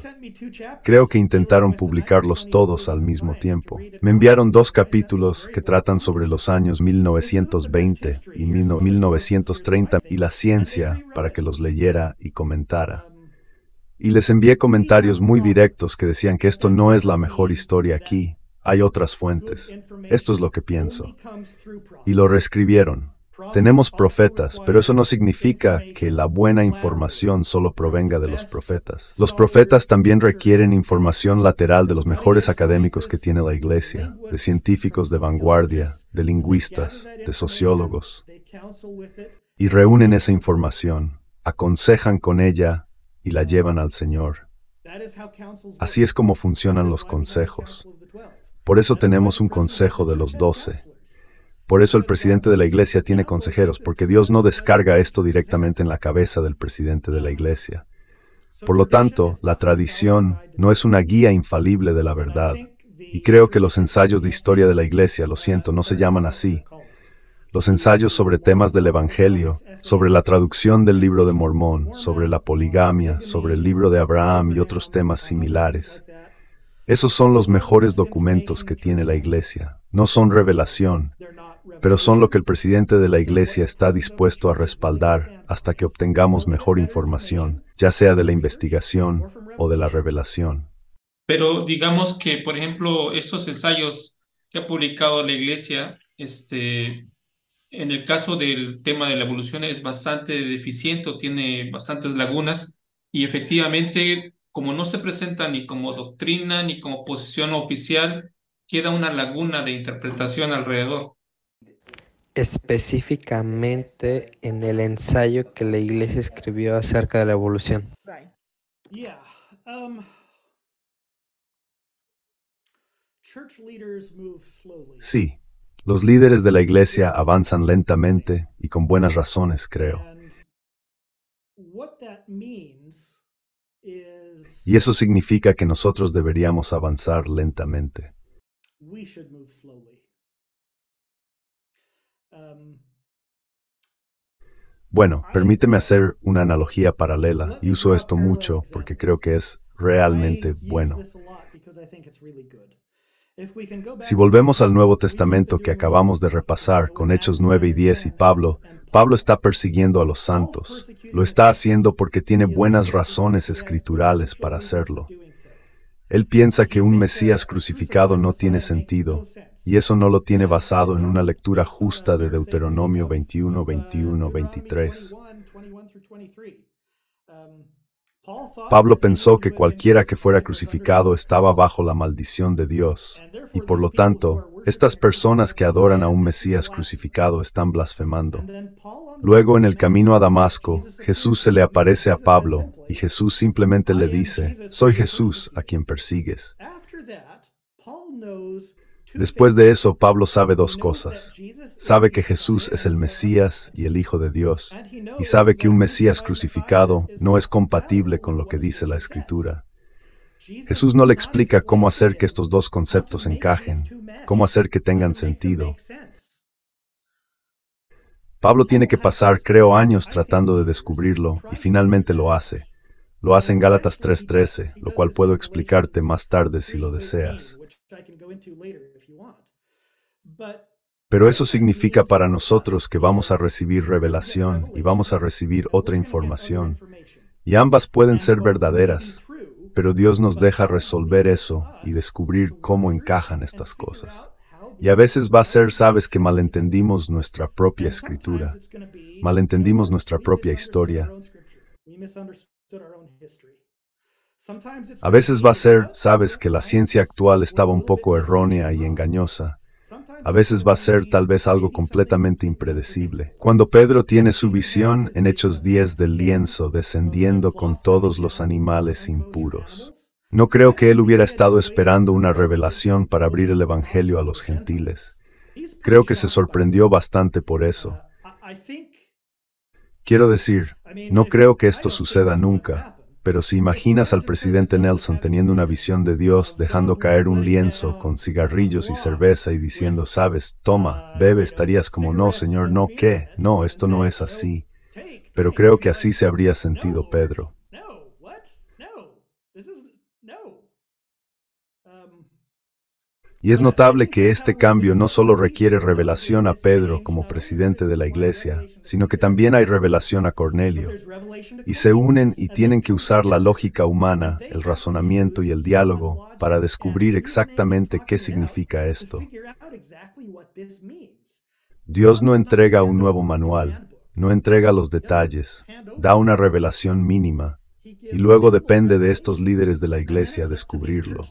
Creo que intentaron publicarlos todos al mismo tiempo. Me enviaron dos capítulos que tratan sobre los años 1920 y 1930 y la ciencia para que los leyera y comentara y les envié comentarios muy directos que decían que esto no es la mejor historia aquí, hay otras fuentes. Esto es lo que pienso. Y lo reescribieron. Tenemos profetas, pero eso no significa que la buena información solo provenga de los profetas. Los profetas también requieren información lateral de los mejores académicos que tiene la Iglesia, de científicos de vanguardia, de lingüistas, de sociólogos. Y reúnen esa información, aconsejan con ella y la llevan al Señor. Así es como funcionan los consejos. Por eso tenemos un consejo de los doce. Por eso el presidente de la iglesia tiene consejeros, porque Dios no descarga esto directamente en la cabeza del presidente de la iglesia. Por lo tanto, la tradición no es una guía infalible de la verdad. Y creo que los ensayos de historia de la iglesia, lo siento, no se llaman así, los ensayos sobre temas del Evangelio, sobre la traducción del libro de Mormón, sobre la poligamia, sobre el libro de Abraham y otros temas similares. Esos son los mejores documentos que tiene la Iglesia. No son revelación, pero son lo que el presidente de la Iglesia está dispuesto a respaldar hasta que obtengamos mejor información, ya sea de la investigación o de la revelación. Pero digamos que, por ejemplo, estos ensayos que ha publicado la Iglesia, este, en el caso del tema de la evolución es bastante deficiente o tiene bastantes lagunas y efectivamente como no se presenta ni como doctrina ni como posición oficial, queda una laguna de interpretación alrededor. Específicamente en el ensayo que la iglesia escribió acerca de la evolución. Um, sí, los líderes de la Iglesia avanzan lentamente y con buenas razones, creo. Y eso significa que nosotros deberíamos avanzar lentamente. Bueno, permíteme hacer una analogía paralela y uso esto mucho porque creo que es realmente bueno. Si volvemos al Nuevo Testamento que acabamos de repasar con Hechos 9 y 10 y Pablo, Pablo está persiguiendo a los santos. Lo está haciendo porque tiene buenas razones escriturales para hacerlo. Él piensa que un Mesías crucificado no tiene sentido, y eso no lo tiene basado en una lectura justa de Deuteronomio 21, 21, 23. Pablo pensó que cualquiera que fuera crucificado estaba bajo la maldición de Dios, y por lo tanto, estas personas que adoran a un Mesías crucificado están blasfemando. Luego en el camino a Damasco, Jesús se le aparece a Pablo, y Jesús simplemente le dice, Soy Jesús a quien persigues. Después de eso, Pablo sabe dos cosas. Sabe que Jesús es el Mesías y el Hijo de Dios, y sabe que un Mesías crucificado no es compatible con lo que dice la Escritura. Jesús no le explica cómo hacer que estos dos conceptos encajen, cómo hacer que tengan sentido. Pablo tiene que pasar, creo, años tratando de descubrirlo, y finalmente lo hace. Lo hace en Gálatas 3:13, lo cual puedo explicarte más tarde si lo deseas. Pero eso significa para nosotros que vamos a recibir revelación y vamos a recibir otra información. Y ambas pueden ser verdaderas, pero Dios nos deja resolver eso y descubrir cómo encajan estas cosas. Y a veces va a ser, sabes, que malentendimos nuestra propia escritura, malentendimos nuestra propia historia. A veces va a ser, sabes, que la ciencia actual estaba un poco errónea y engañosa a veces va a ser tal vez algo completamente impredecible. Cuando Pedro tiene su visión en Hechos 10 del lienzo descendiendo con todos los animales impuros. No creo que él hubiera estado esperando una revelación para abrir el Evangelio a los gentiles. Creo que se sorprendió bastante por eso. Quiero decir, no creo que esto suceda nunca, pero si imaginas al presidente Nelson teniendo una visión de Dios, dejando caer un lienzo con cigarrillos y cerveza y diciendo, sabes, toma, bebe, estarías como, no, señor, no, ¿qué? No, esto no es así. Pero creo que así se habría sentido Pedro. Y es notable que este cambio no solo requiere revelación a Pedro como presidente de la iglesia, sino que también hay revelación a Cornelio. Y se unen y tienen que usar la lógica humana, el razonamiento y el diálogo para descubrir exactamente qué significa esto. Dios no entrega un nuevo manual, no entrega los detalles, da una revelación mínima, y luego depende de estos líderes de la iglesia descubrirlo.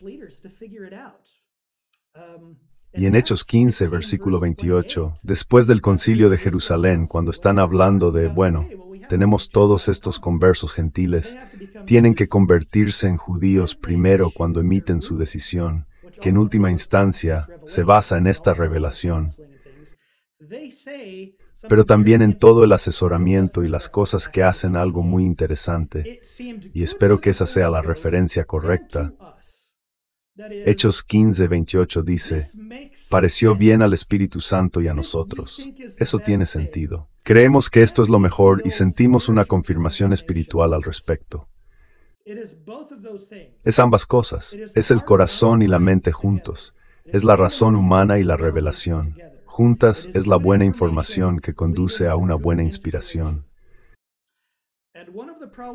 Y en Hechos 15, versículo 28, después del concilio de Jerusalén, cuando están hablando de, bueno, tenemos todos estos conversos gentiles, tienen que convertirse en judíos primero cuando emiten su decisión, que en última instancia se basa en esta revelación. Pero también en todo el asesoramiento y las cosas que hacen algo muy interesante, y espero que esa sea la referencia correcta Hechos 15, 28 dice, pareció bien al Espíritu Santo y a nosotros. Eso tiene sentido. Creemos que esto es lo mejor y sentimos una confirmación espiritual al respecto. Es ambas cosas, es el corazón y la mente juntos, es la razón humana y la revelación. Juntas es la buena información que conduce a una buena inspiración.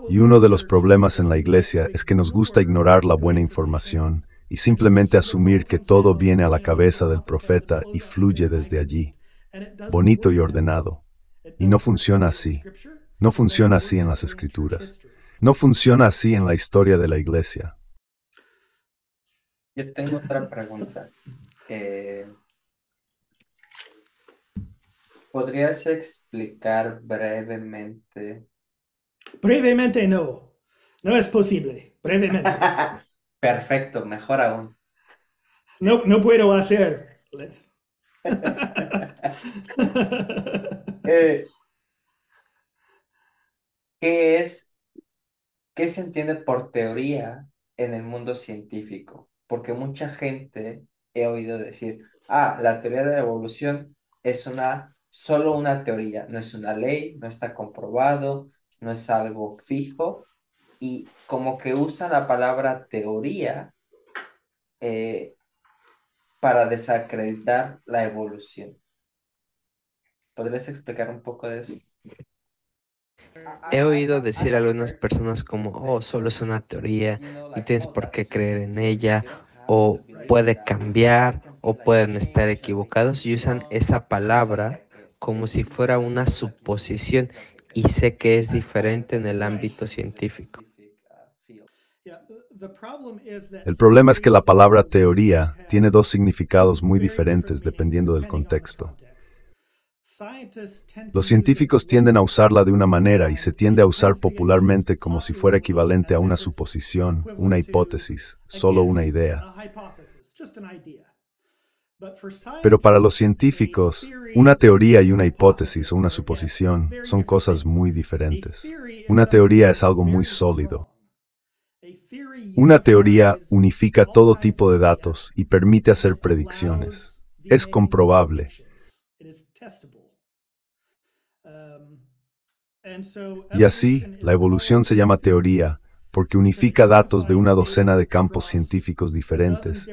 Y uno de los problemas en la iglesia es que nos gusta ignorar la buena información y simplemente asumir que todo viene a la cabeza del profeta y fluye desde allí, bonito y ordenado. Y no funciona así. No funciona así en las escrituras. No funciona así en la historia de la iglesia. Yo tengo otra pregunta. ¿Podrías explicar brevemente? Brevemente no. No es posible. Brevemente. Perfecto, mejor aún. No, no puedo hacer. Eh, ¿qué, es, ¿Qué se entiende por teoría en el mundo científico? Porque mucha gente he oído decir, ah, la teoría de la evolución es una, solo una teoría, no es una ley, no está comprobado, no es algo fijo, y como que usa la palabra teoría eh, para desacreditar la evolución. ¿Podrías explicar un poco de eso? He oído decir a algunas personas como, oh, solo es una teoría, no tienes por qué creer en ella, o puede cambiar, o pueden estar equivocados, y usan esa palabra como si fuera una suposición, y sé que es diferente en el ámbito científico. El problema es que la palabra teoría tiene dos significados muy diferentes dependiendo del contexto. Los científicos tienden a usarla de una manera y se tiende a usar popularmente como si fuera equivalente a una suposición, una hipótesis, solo una idea. Pero para los científicos, una teoría y una hipótesis o una suposición son cosas muy diferentes. Una teoría es algo muy sólido, una teoría unifica todo tipo de datos y permite hacer predicciones. Es comprobable. Y así, la evolución se llama teoría porque unifica datos de una docena de campos científicos diferentes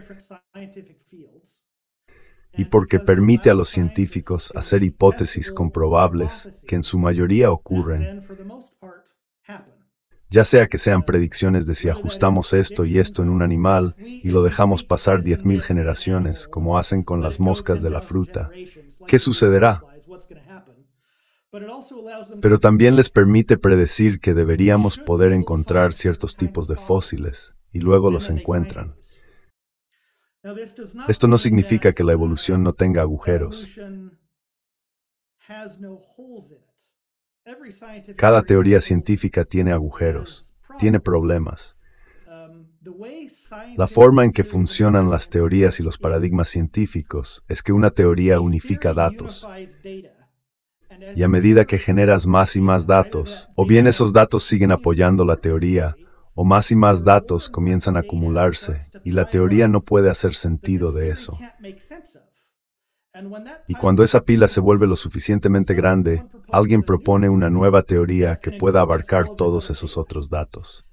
y porque permite a los científicos hacer hipótesis comprobables que en su mayoría ocurren ya sea que sean predicciones de si ajustamos esto y esto en un animal y lo dejamos pasar 10.000 generaciones, como hacen con las moscas de la fruta, ¿qué sucederá? Pero también les permite predecir que deberíamos poder encontrar ciertos tipos de fósiles, y luego los encuentran. Esto no significa que la evolución no tenga agujeros. Cada teoría científica tiene agujeros, tiene problemas. Um, la forma en que funcionan las teorías y los paradigmas científicos es que una teoría unifica datos. Y a medida que generas más y más datos, o bien esos datos siguen apoyando la teoría, o más y más datos comienzan a acumularse, y la teoría no puede hacer sentido de eso. Y cuando esa pila se vuelve lo suficientemente grande, alguien propone una nueva teoría que pueda abarcar todos esos otros datos.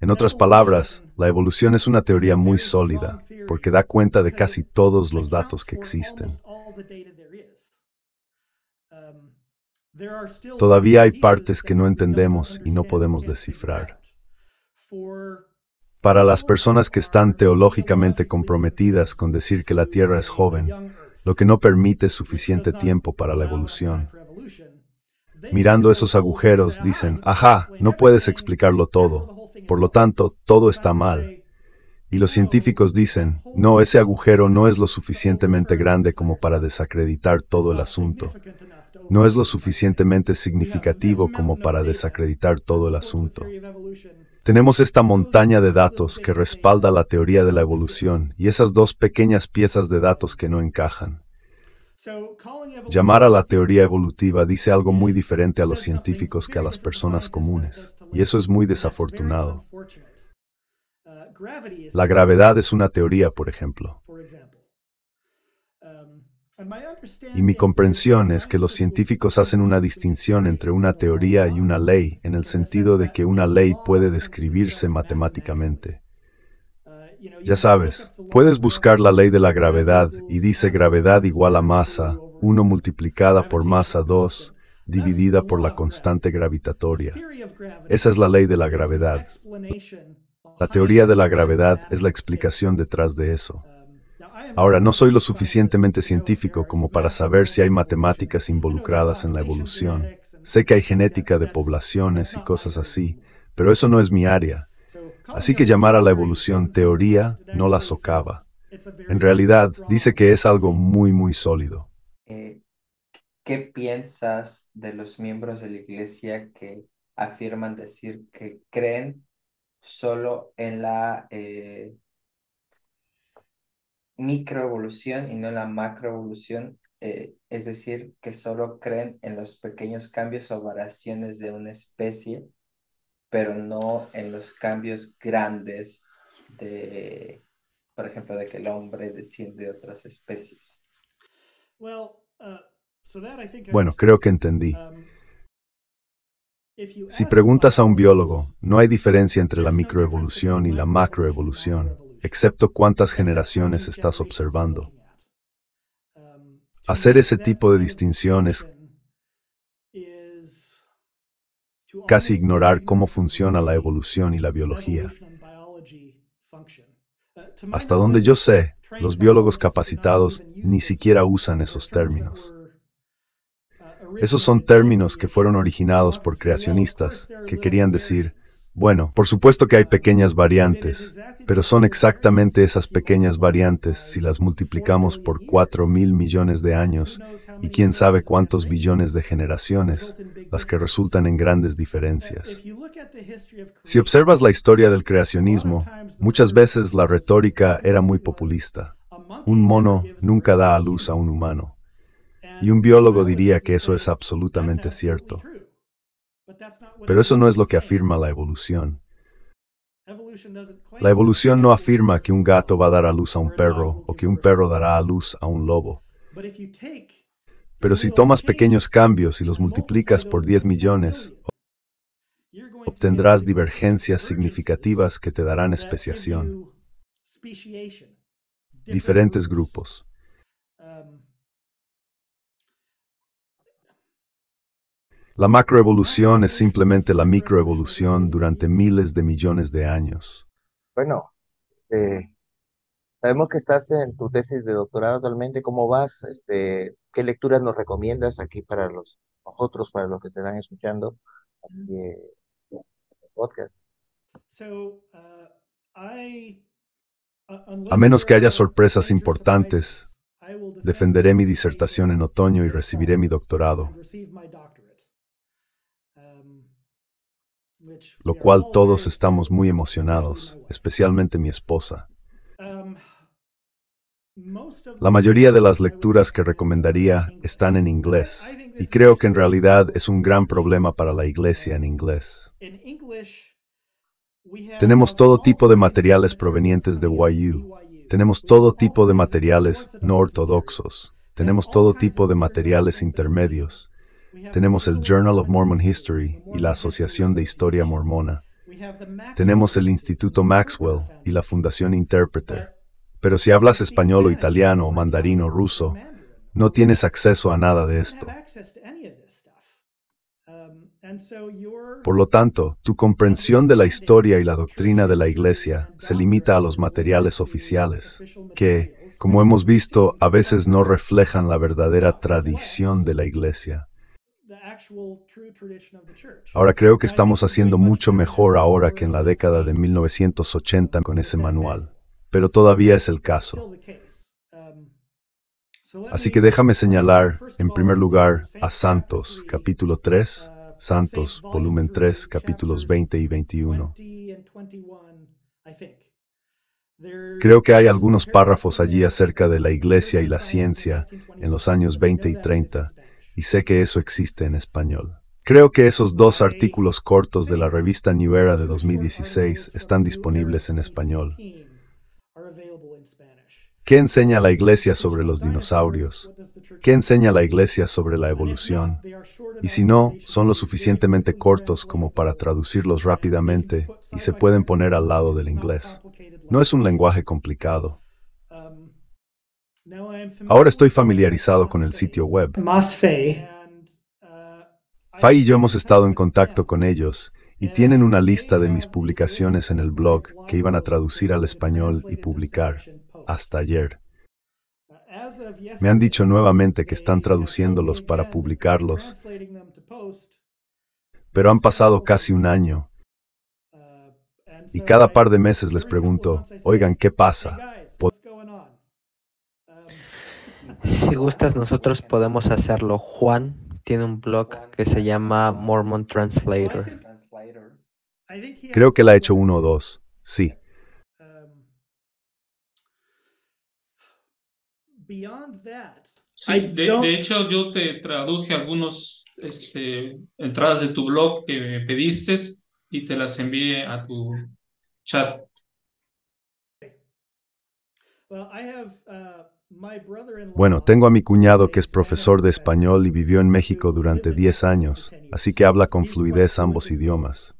En otras palabras, la evolución es una teoría muy sólida, porque da cuenta de casi todos los datos que existen. Um, Todavía hay partes que no entendemos y no podemos descifrar. Para las personas que están teológicamente comprometidas con decir que la Tierra es joven, lo que no permite suficiente tiempo para la evolución. Mirando esos agujeros, dicen, ajá, no puedes explicarlo todo, por lo tanto, todo está mal. Y los científicos dicen, no, ese agujero no es lo suficientemente grande como para desacreditar todo el asunto no es lo suficientemente significativo como para desacreditar todo el asunto. Tenemos esta montaña de datos que respalda la teoría de la evolución y esas dos pequeñas piezas de datos que no encajan. Llamar a la teoría evolutiva dice algo muy diferente a los científicos que a las personas comunes, y eso es muy desafortunado. La gravedad es una teoría, por ejemplo. Y mi comprensión es que los científicos hacen una distinción entre una teoría y una ley, en el sentido de que una ley puede describirse matemáticamente. Ya sabes, puedes buscar la ley de la gravedad y dice gravedad igual a masa, 1 multiplicada por masa 2, dividida por la constante gravitatoria. Esa es la ley de la gravedad. La teoría de la gravedad es la explicación detrás de eso. Ahora, no soy lo suficientemente científico como para saber si hay matemáticas involucradas en la evolución. Sé que hay genética de poblaciones y cosas así, pero eso no es mi área. Así que llamar a la evolución teoría no la socava. En realidad, dice que es algo muy, muy sólido. Eh, ¿Qué piensas de los miembros de la iglesia que afirman decir que creen solo en la eh, microevolución y no la macroevolución, eh, es decir, que solo creen en los pequeños cambios o variaciones de una especie, pero no en los cambios grandes de, por ejemplo, de que el hombre desciende de otras especies. Uh, bueno, creo que entendí. Um, si preguntas a un biólogo, no hay diferencia entre la microevolución y la macroevolución excepto cuántas generaciones estás observando. Hacer ese tipo de distinciones casi ignorar cómo funciona la evolución y la biología. Hasta donde yo sé, los biólogos capacitados ni siquiera usan esos términos. Esos son términos que fueron originados por creacionistas que querían decir, bueno, por supuesto que hay pequeñas variantes, pero son exactamente esas pequeñas variantes si las multiplicamos por 4 mil millones de años y quién sabe cuántos billones de generaciones, las que resultan en grandes diferencias. Si observas la historia del creacionismo, muchas veces la retórica era muy populista. Un mono nunca da a luz a un humano. Y un biólogo diría que eso es absolutamente cierto. Pero eso no es lo que afirma la evolución. La evolución no afirma que un gato va a dar a luz a un perro o que un perro dará a luz a un lobo. Pero si tomas pequeños cambios y los multiplicas por 10 millones, obtendrás divergencias significativas que te darán especiación, diferentes grupos. La macroevolución es simplemente la microevolución durante miles de millones de años. Bueno, eh, sabemos que estás en tu tesis de doctorado actualmente. ¿Cómo vas? Este, ¿Qué lecturas nos recomiendas aquí para los nosotros, para los que te están escuchando eh, podcast? Uh, uh, a menos que haya sorpresas importantes, defenderé mi disertación en otoño y recibiré mi doctorado lo cual todos estamos muy emocionados, especialmente mi esposa. La mayoría de las lecturas que recomendaría están en inglés, y creo que en realidad es un gran problema para la iglesia en inglés. Tenemos todo tipo de materiales provenientes de YU. Tenemos todo tipo de materiales no ortodoxos. Tenemos todo tipo de materiales intermedios. Tenemos el Journal of Mormon History y la Asociación de Historia Mormona. Tenemos el Instituto Maxwell y la Fundación Interpreter. Pero si hablas español o italiano o mandarín o ruso, no tienes acceso a nada de esto. Por lo tanto, tu comprensión de la historia y la doctrina de la Iglesia se limita a los materiales oficiales, que, como hemos visto, a veces no reflejan la verdadera tradición de la Iglesia. Ahora creo que estamos haciendo mucho mejor ahora que en la década de 1980 con ese manual, pero todavía es el caso. Um, Así que déjame señalar, en primer lugar, a Santos, capítulo 3, uh, Santos, volumen 3, capítulos 20 y 21. Creo que hay algunos párrafos allí acerca de la iglesia y la ciencia en los años 20 y 30, y sé que eso existe en español. Creo que esos dos artículos cortos de la revista New Era de 2016 están disponibles en español. ¿Qué enseña la Iglesia sobre los dinosaurios? ¿Qué enseña la Iglesia sobre la evolución? Y si no, son lo suficientemente cortos como para traducirlos rápidamente y se pueden poner al lado del inglés. No es un lenguaje complicado. Ahora estoy familiarizado con el sitio web. Fay y yo hemos estado en contacto con ellos y tienen una lista de mis publicaciones en el blog que iban a traducir al español y publicar hasta ayer. Me han dicho nuevamente que están traduciéndolos para publicarlos, pero han pasado casi un año y cada par de meses les pregunto, oigan, ¿qué pasa? Si gustas, nosotros podemos hacerlo. Juan tiene un blog que se llama Mormon Translator. Creo que la ha hecho uno o dos, sí. de, hecho, yo te traduje algunas este, entradas de tu blog que me pediste y te las envié a tu chat. Uh, bueno, tengo a mi cuñado que es profesor de español y vivió en México durante 10 años, así que habla con fluidez ambos idiomas.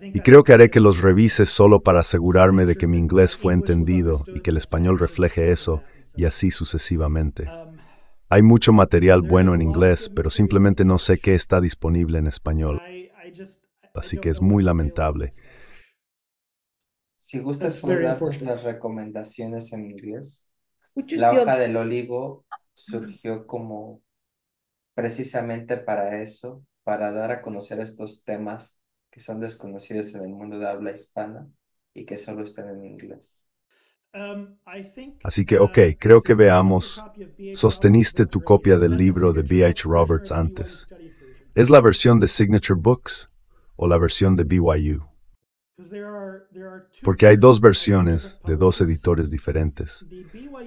Y creo que haré que los revise solo para asegurarme de que mi inglés fue entendido y que el español refleje eso, y así sucesivamente. Hay mucho material bueno en inglés, pero simplemente no sé qué está disponible en español. Así que es muy lamentable. Si gustas las recomendaciones en inglés. La hoja del olivo surgió como precisamente para eso, para dar a conocer estos temas que son desconocidos en el mundo de habla hispana y que solo están en inglés. Um, Así que, uh, ok, creo que veamos. Sosteniste tu copia del libro de B.H. Roberts antes. ¿Es la versión de Signature Books o la versión de BYU? Porque hay dos versiones de dos editores diferentes.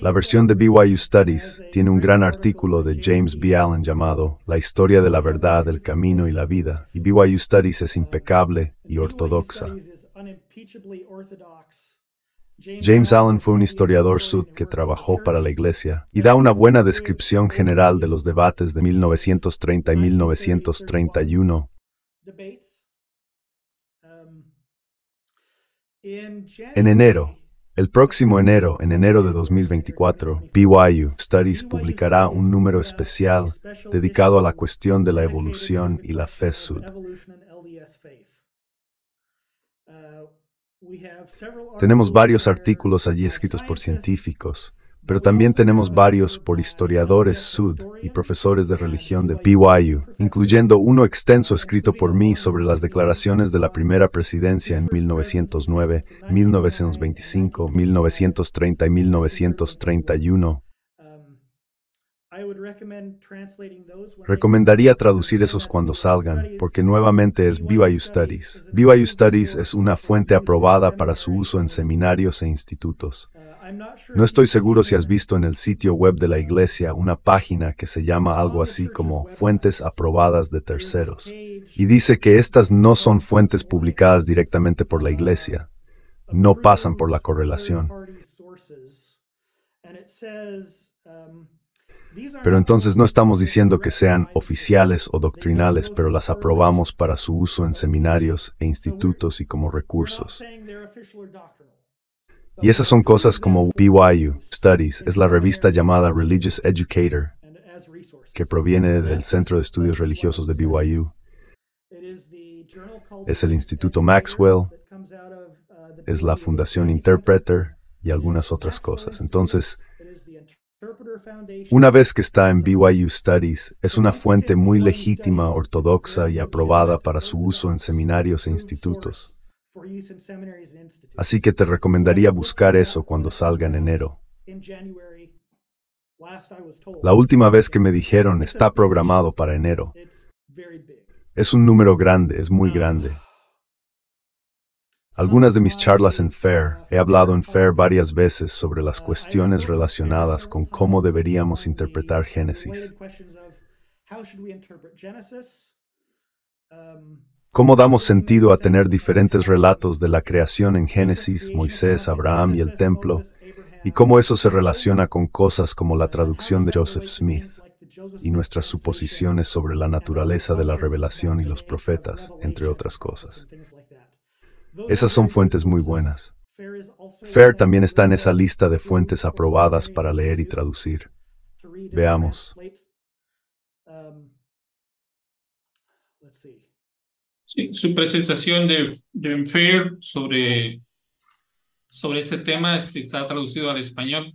La versión de BYU Studies tiene un gran artículo de James B. E. Allen llamado La historia de la verdad, el camino y la vida, y BYU Studies es impecable y ortodoxa. James Allen fue un historiador sud que trabajó para la Iglesia y da una buena descripción general de los debates de 1930 y 1931 En enero, el próximo enero, en enero de 2024, BYU Studies publicará un número especial dedicado a la cuestión de la evolución y la fe sud. Uh, Tenemos varios artículos allí escritos por científicos pero también tenemos varios por historiadores sud y profesores de religión de BYU, incluyendo uno extenso escrito por mí sobre las declaraciones de la primera presidencia en 1909, 1925, 1930 y 1931. Recomendaría traducir esos cuando salgan, porque nuevamente es BYU Studies. BYU Studies es una fuente aprobada para su uso en seminarios e institutos. No estoy seguro si has visto en el sitio web de la iglesia una página que se llama algo así como fuentes aprobadas de terceros. Y dice que estas no son fuentes publicadas directamente por la iglesia. No pasan por la correlación. Pero entonces no estamos diciendo que sean oficiales o doctrinales, pero las aprobamos para su uso en seminarios e institutos y como recursos. Y esas son cosas como BYU Studies, es la revista llamada Religious Educator, que proviene del Centro de Estudios Religiosos de BYU. Es el Instituto Maxwell, es la Fundación Interpreter y algunas otras cosas. Entonces, una vez que está en BYU Studies, es una fuente muy legítima, ortodoxa y aprobada para su uso en seminarios e institutos. Así que te recomendaría buscar eso cuando salga en enero. La última vez que me dijeron está programado para enero. Es un número grande, es muy grande. Algunas de mis charlas en FAIR, he hablado en FAIR varias veces sobre las uh, cuestiones relacionadas con cómo deberíamos interpretar Génesis. ¿Cómo damos sentido a tener diferentes relatos de la creación en Génesis, Moisés, Abraham y el templo? ¿Y cómo eso se relaciona con cosas como la traducción de Joseph Smith y nuestras suposiciones sobre la naturaleza de la revelación y los profetas, entre otras cosas? Esas son fuentes muy buenas. Fair también está en esa lista de fuentes aprobadas para leer y traducir. Veamos. su presentación de, de sobre, sobre este tema este, está traducido al español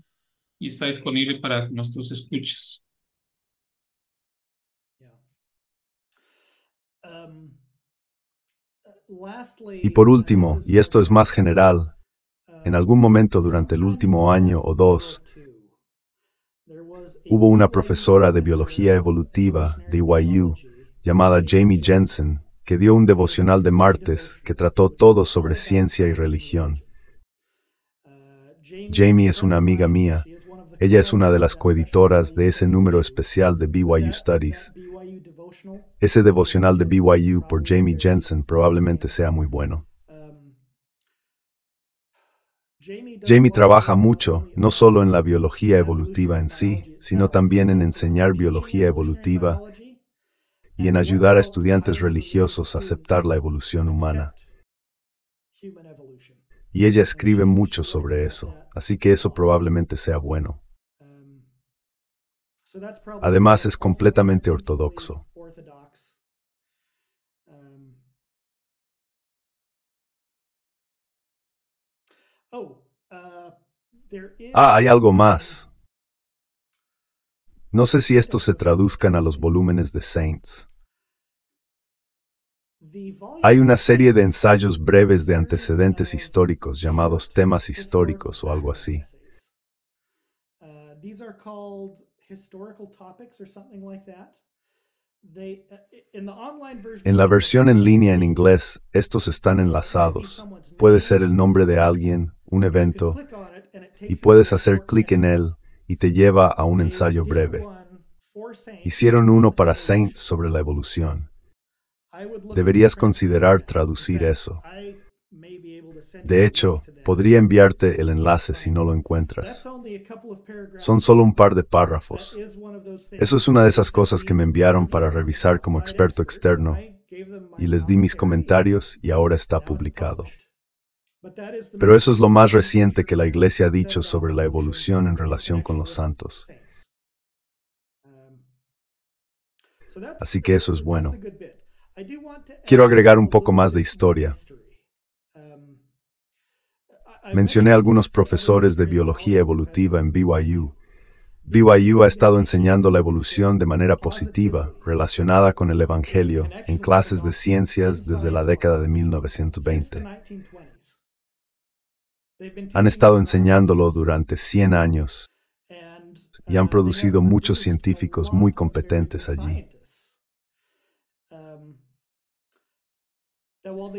y está disponible para nuestros escuchas. Um, uh, y por último, y esto es más general, uh, en algún momento durante el último año o dos, hubo una profesora de biología evolutiva de YU llamada Jamie Jensen que dio un devocional de martes que trató todo sobre ciencia y religión. Jamie es una amiga mía. Ella es una de las coeditoras de ese número especial de BYU Studies. Ese devocional de BYU por Jamie Jensen probablemente sea muy bueno. Jamie trabaja mucho, no solo en la biología evolutiva en sí, sino también en enseñar biología evolutiva y en ayudar a estudiantes religiosos a aceptar la evolución humana. Y ella escribe mucho sobre eso, así que eso probablemente sea bueno. Además es completamente ortodoxo. Ah, hay algo más. No sé si estos se traduzcan a los volúmenes de Saints. Hay una serie de ensayos breves de antecedentes históricos llamados temas históricos o algo así. En la versión en línea en inglés, estos están enlazados. Puede ser el nombre de alguien, un evento, y puedes hacer clic en él y te lleva a un ensayo breve. Um, Hicieron uno para Saints sobre la evolución. Deberías considerar traducir eso. De hecho, podría enviarte el enlace si no lo encuentras. Son solo un par de párrafos. Eso es una de esas cosas que me enviaron para revisar como experto externo y les di mis comentarios y ahora está publicado. Pero eso es lo más reciente que la Iglesia ha dicho sobre la evolución en relación con los santos. Um, Así que eso es bueno. Quiero agregar un poco más de historia. Um, Mencioné a algunos profesores de biología evolutiva en BYU. BYU ha estado enseñando la evolución de manera positiva, relacionada con el Evangelio, en clases de ciencias desde la década de 1920. Han estado enseñándolo durante 100 años y han producido muchos científicos muy competentes allí.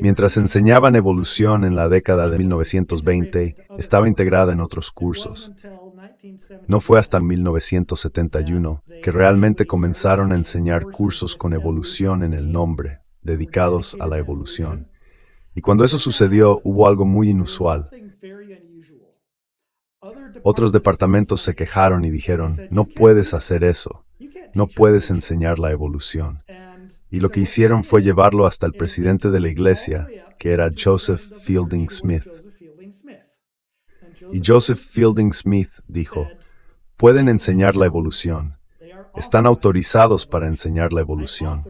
Mientras enseñaban evolución en la década de 1920, estaba integrada en otros cursos. No fue hasta 1971 que realmente comenzaron a enseñar cursos con evolución en el nombre, dedicados a la evolución. Y cuando eso sucedió hubo algo muy inusual. Otros departamentos se quejaron y dijeron, no puedes hacer eso, no puedes enseñar la evolución. Y lo que hicieron fue llevarlo hasta el presidente de la iglesia, que era Joseph Fielding Smith. Y Joseph Fielding Smith dijo, pueden enseñar la evolución. Están autorizados para enseñar la evolución.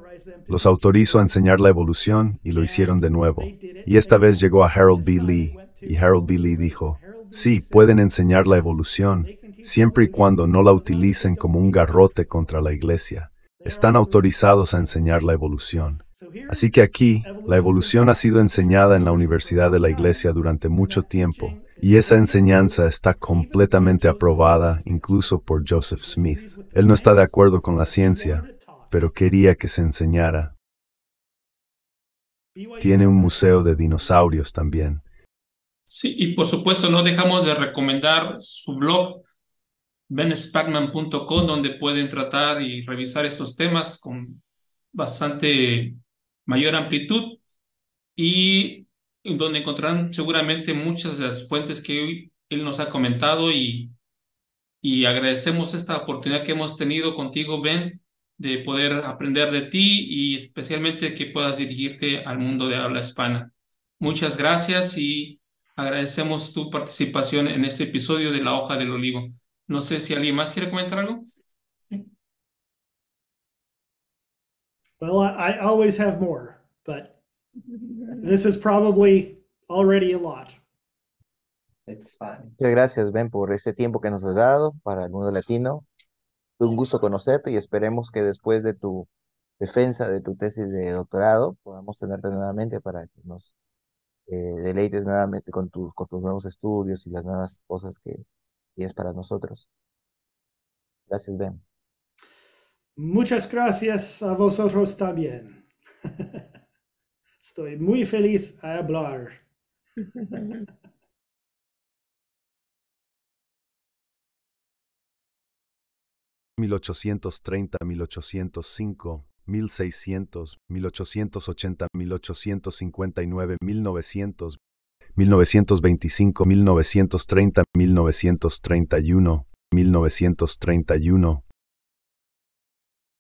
Los autorizo a enseñar la evolución y lo hicieron de nuevo. Y esta vez llegó a Harold B. Lee y Harold B. Lee dijo, Sí, pueden enseñar la evolución, siempre y cuando no la utilicen como un garrote contra la iglesia. Están autorizados a enseñar la evolución. Así que aquí, la evolución ha sido enseñada en la Universidad de la Iglesia durante mucho tiempo, y esa enseñanza está completamente aprobada incluso por Joseph Smith. Él no está de acuerdo con la ciencia, pero quería que se enseñara. Tiene un museo de dinosaurios también. Sí, y por supuesto no dejamos de recomendar su blog benspagman.com donde pueden tratar y revisar estos temas con bastante mayor amplitud y donde encontrarán seguramente muchas de las fuentes que hoy él nos ha comentado y, y agradecemos esta oportunidad que hemos tenido contigo, Ben, de poder aprender de ti y especialmente que puedas dirigirte al mundo de habla hispana. Muchas gracias y Agradecemos tu participación en este episodio de La Hoja del Olivo. No sé si alguien más quiere comentar algo. Sí. Well, I, I always have more, but this is probably already Muchas gracias, Ben, por este tiempo que nos has dado para el mundo latino. Un gusto conocerte y esperemos que después de tu defensa de tu tesis de doctorado podamos tenerte nuevamente para que nos eh, deleites nuevamente con, con tus nuevos estudios y las nuevas cosas que tienes para nosotros. Gracias, Ben. Muchas gracias a vosotros también. Estoy muy feliz a hablar. ...1830-1805... 1600, 1880, 1859, 1900, 1925, 1930, 1931, 1931,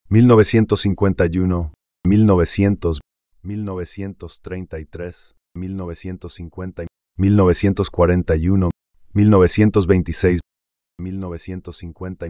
1951, 1900, 1933, 1950, 1941, 1926, 1950,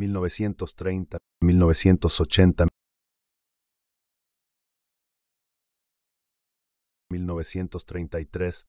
1930, 1980, 1933,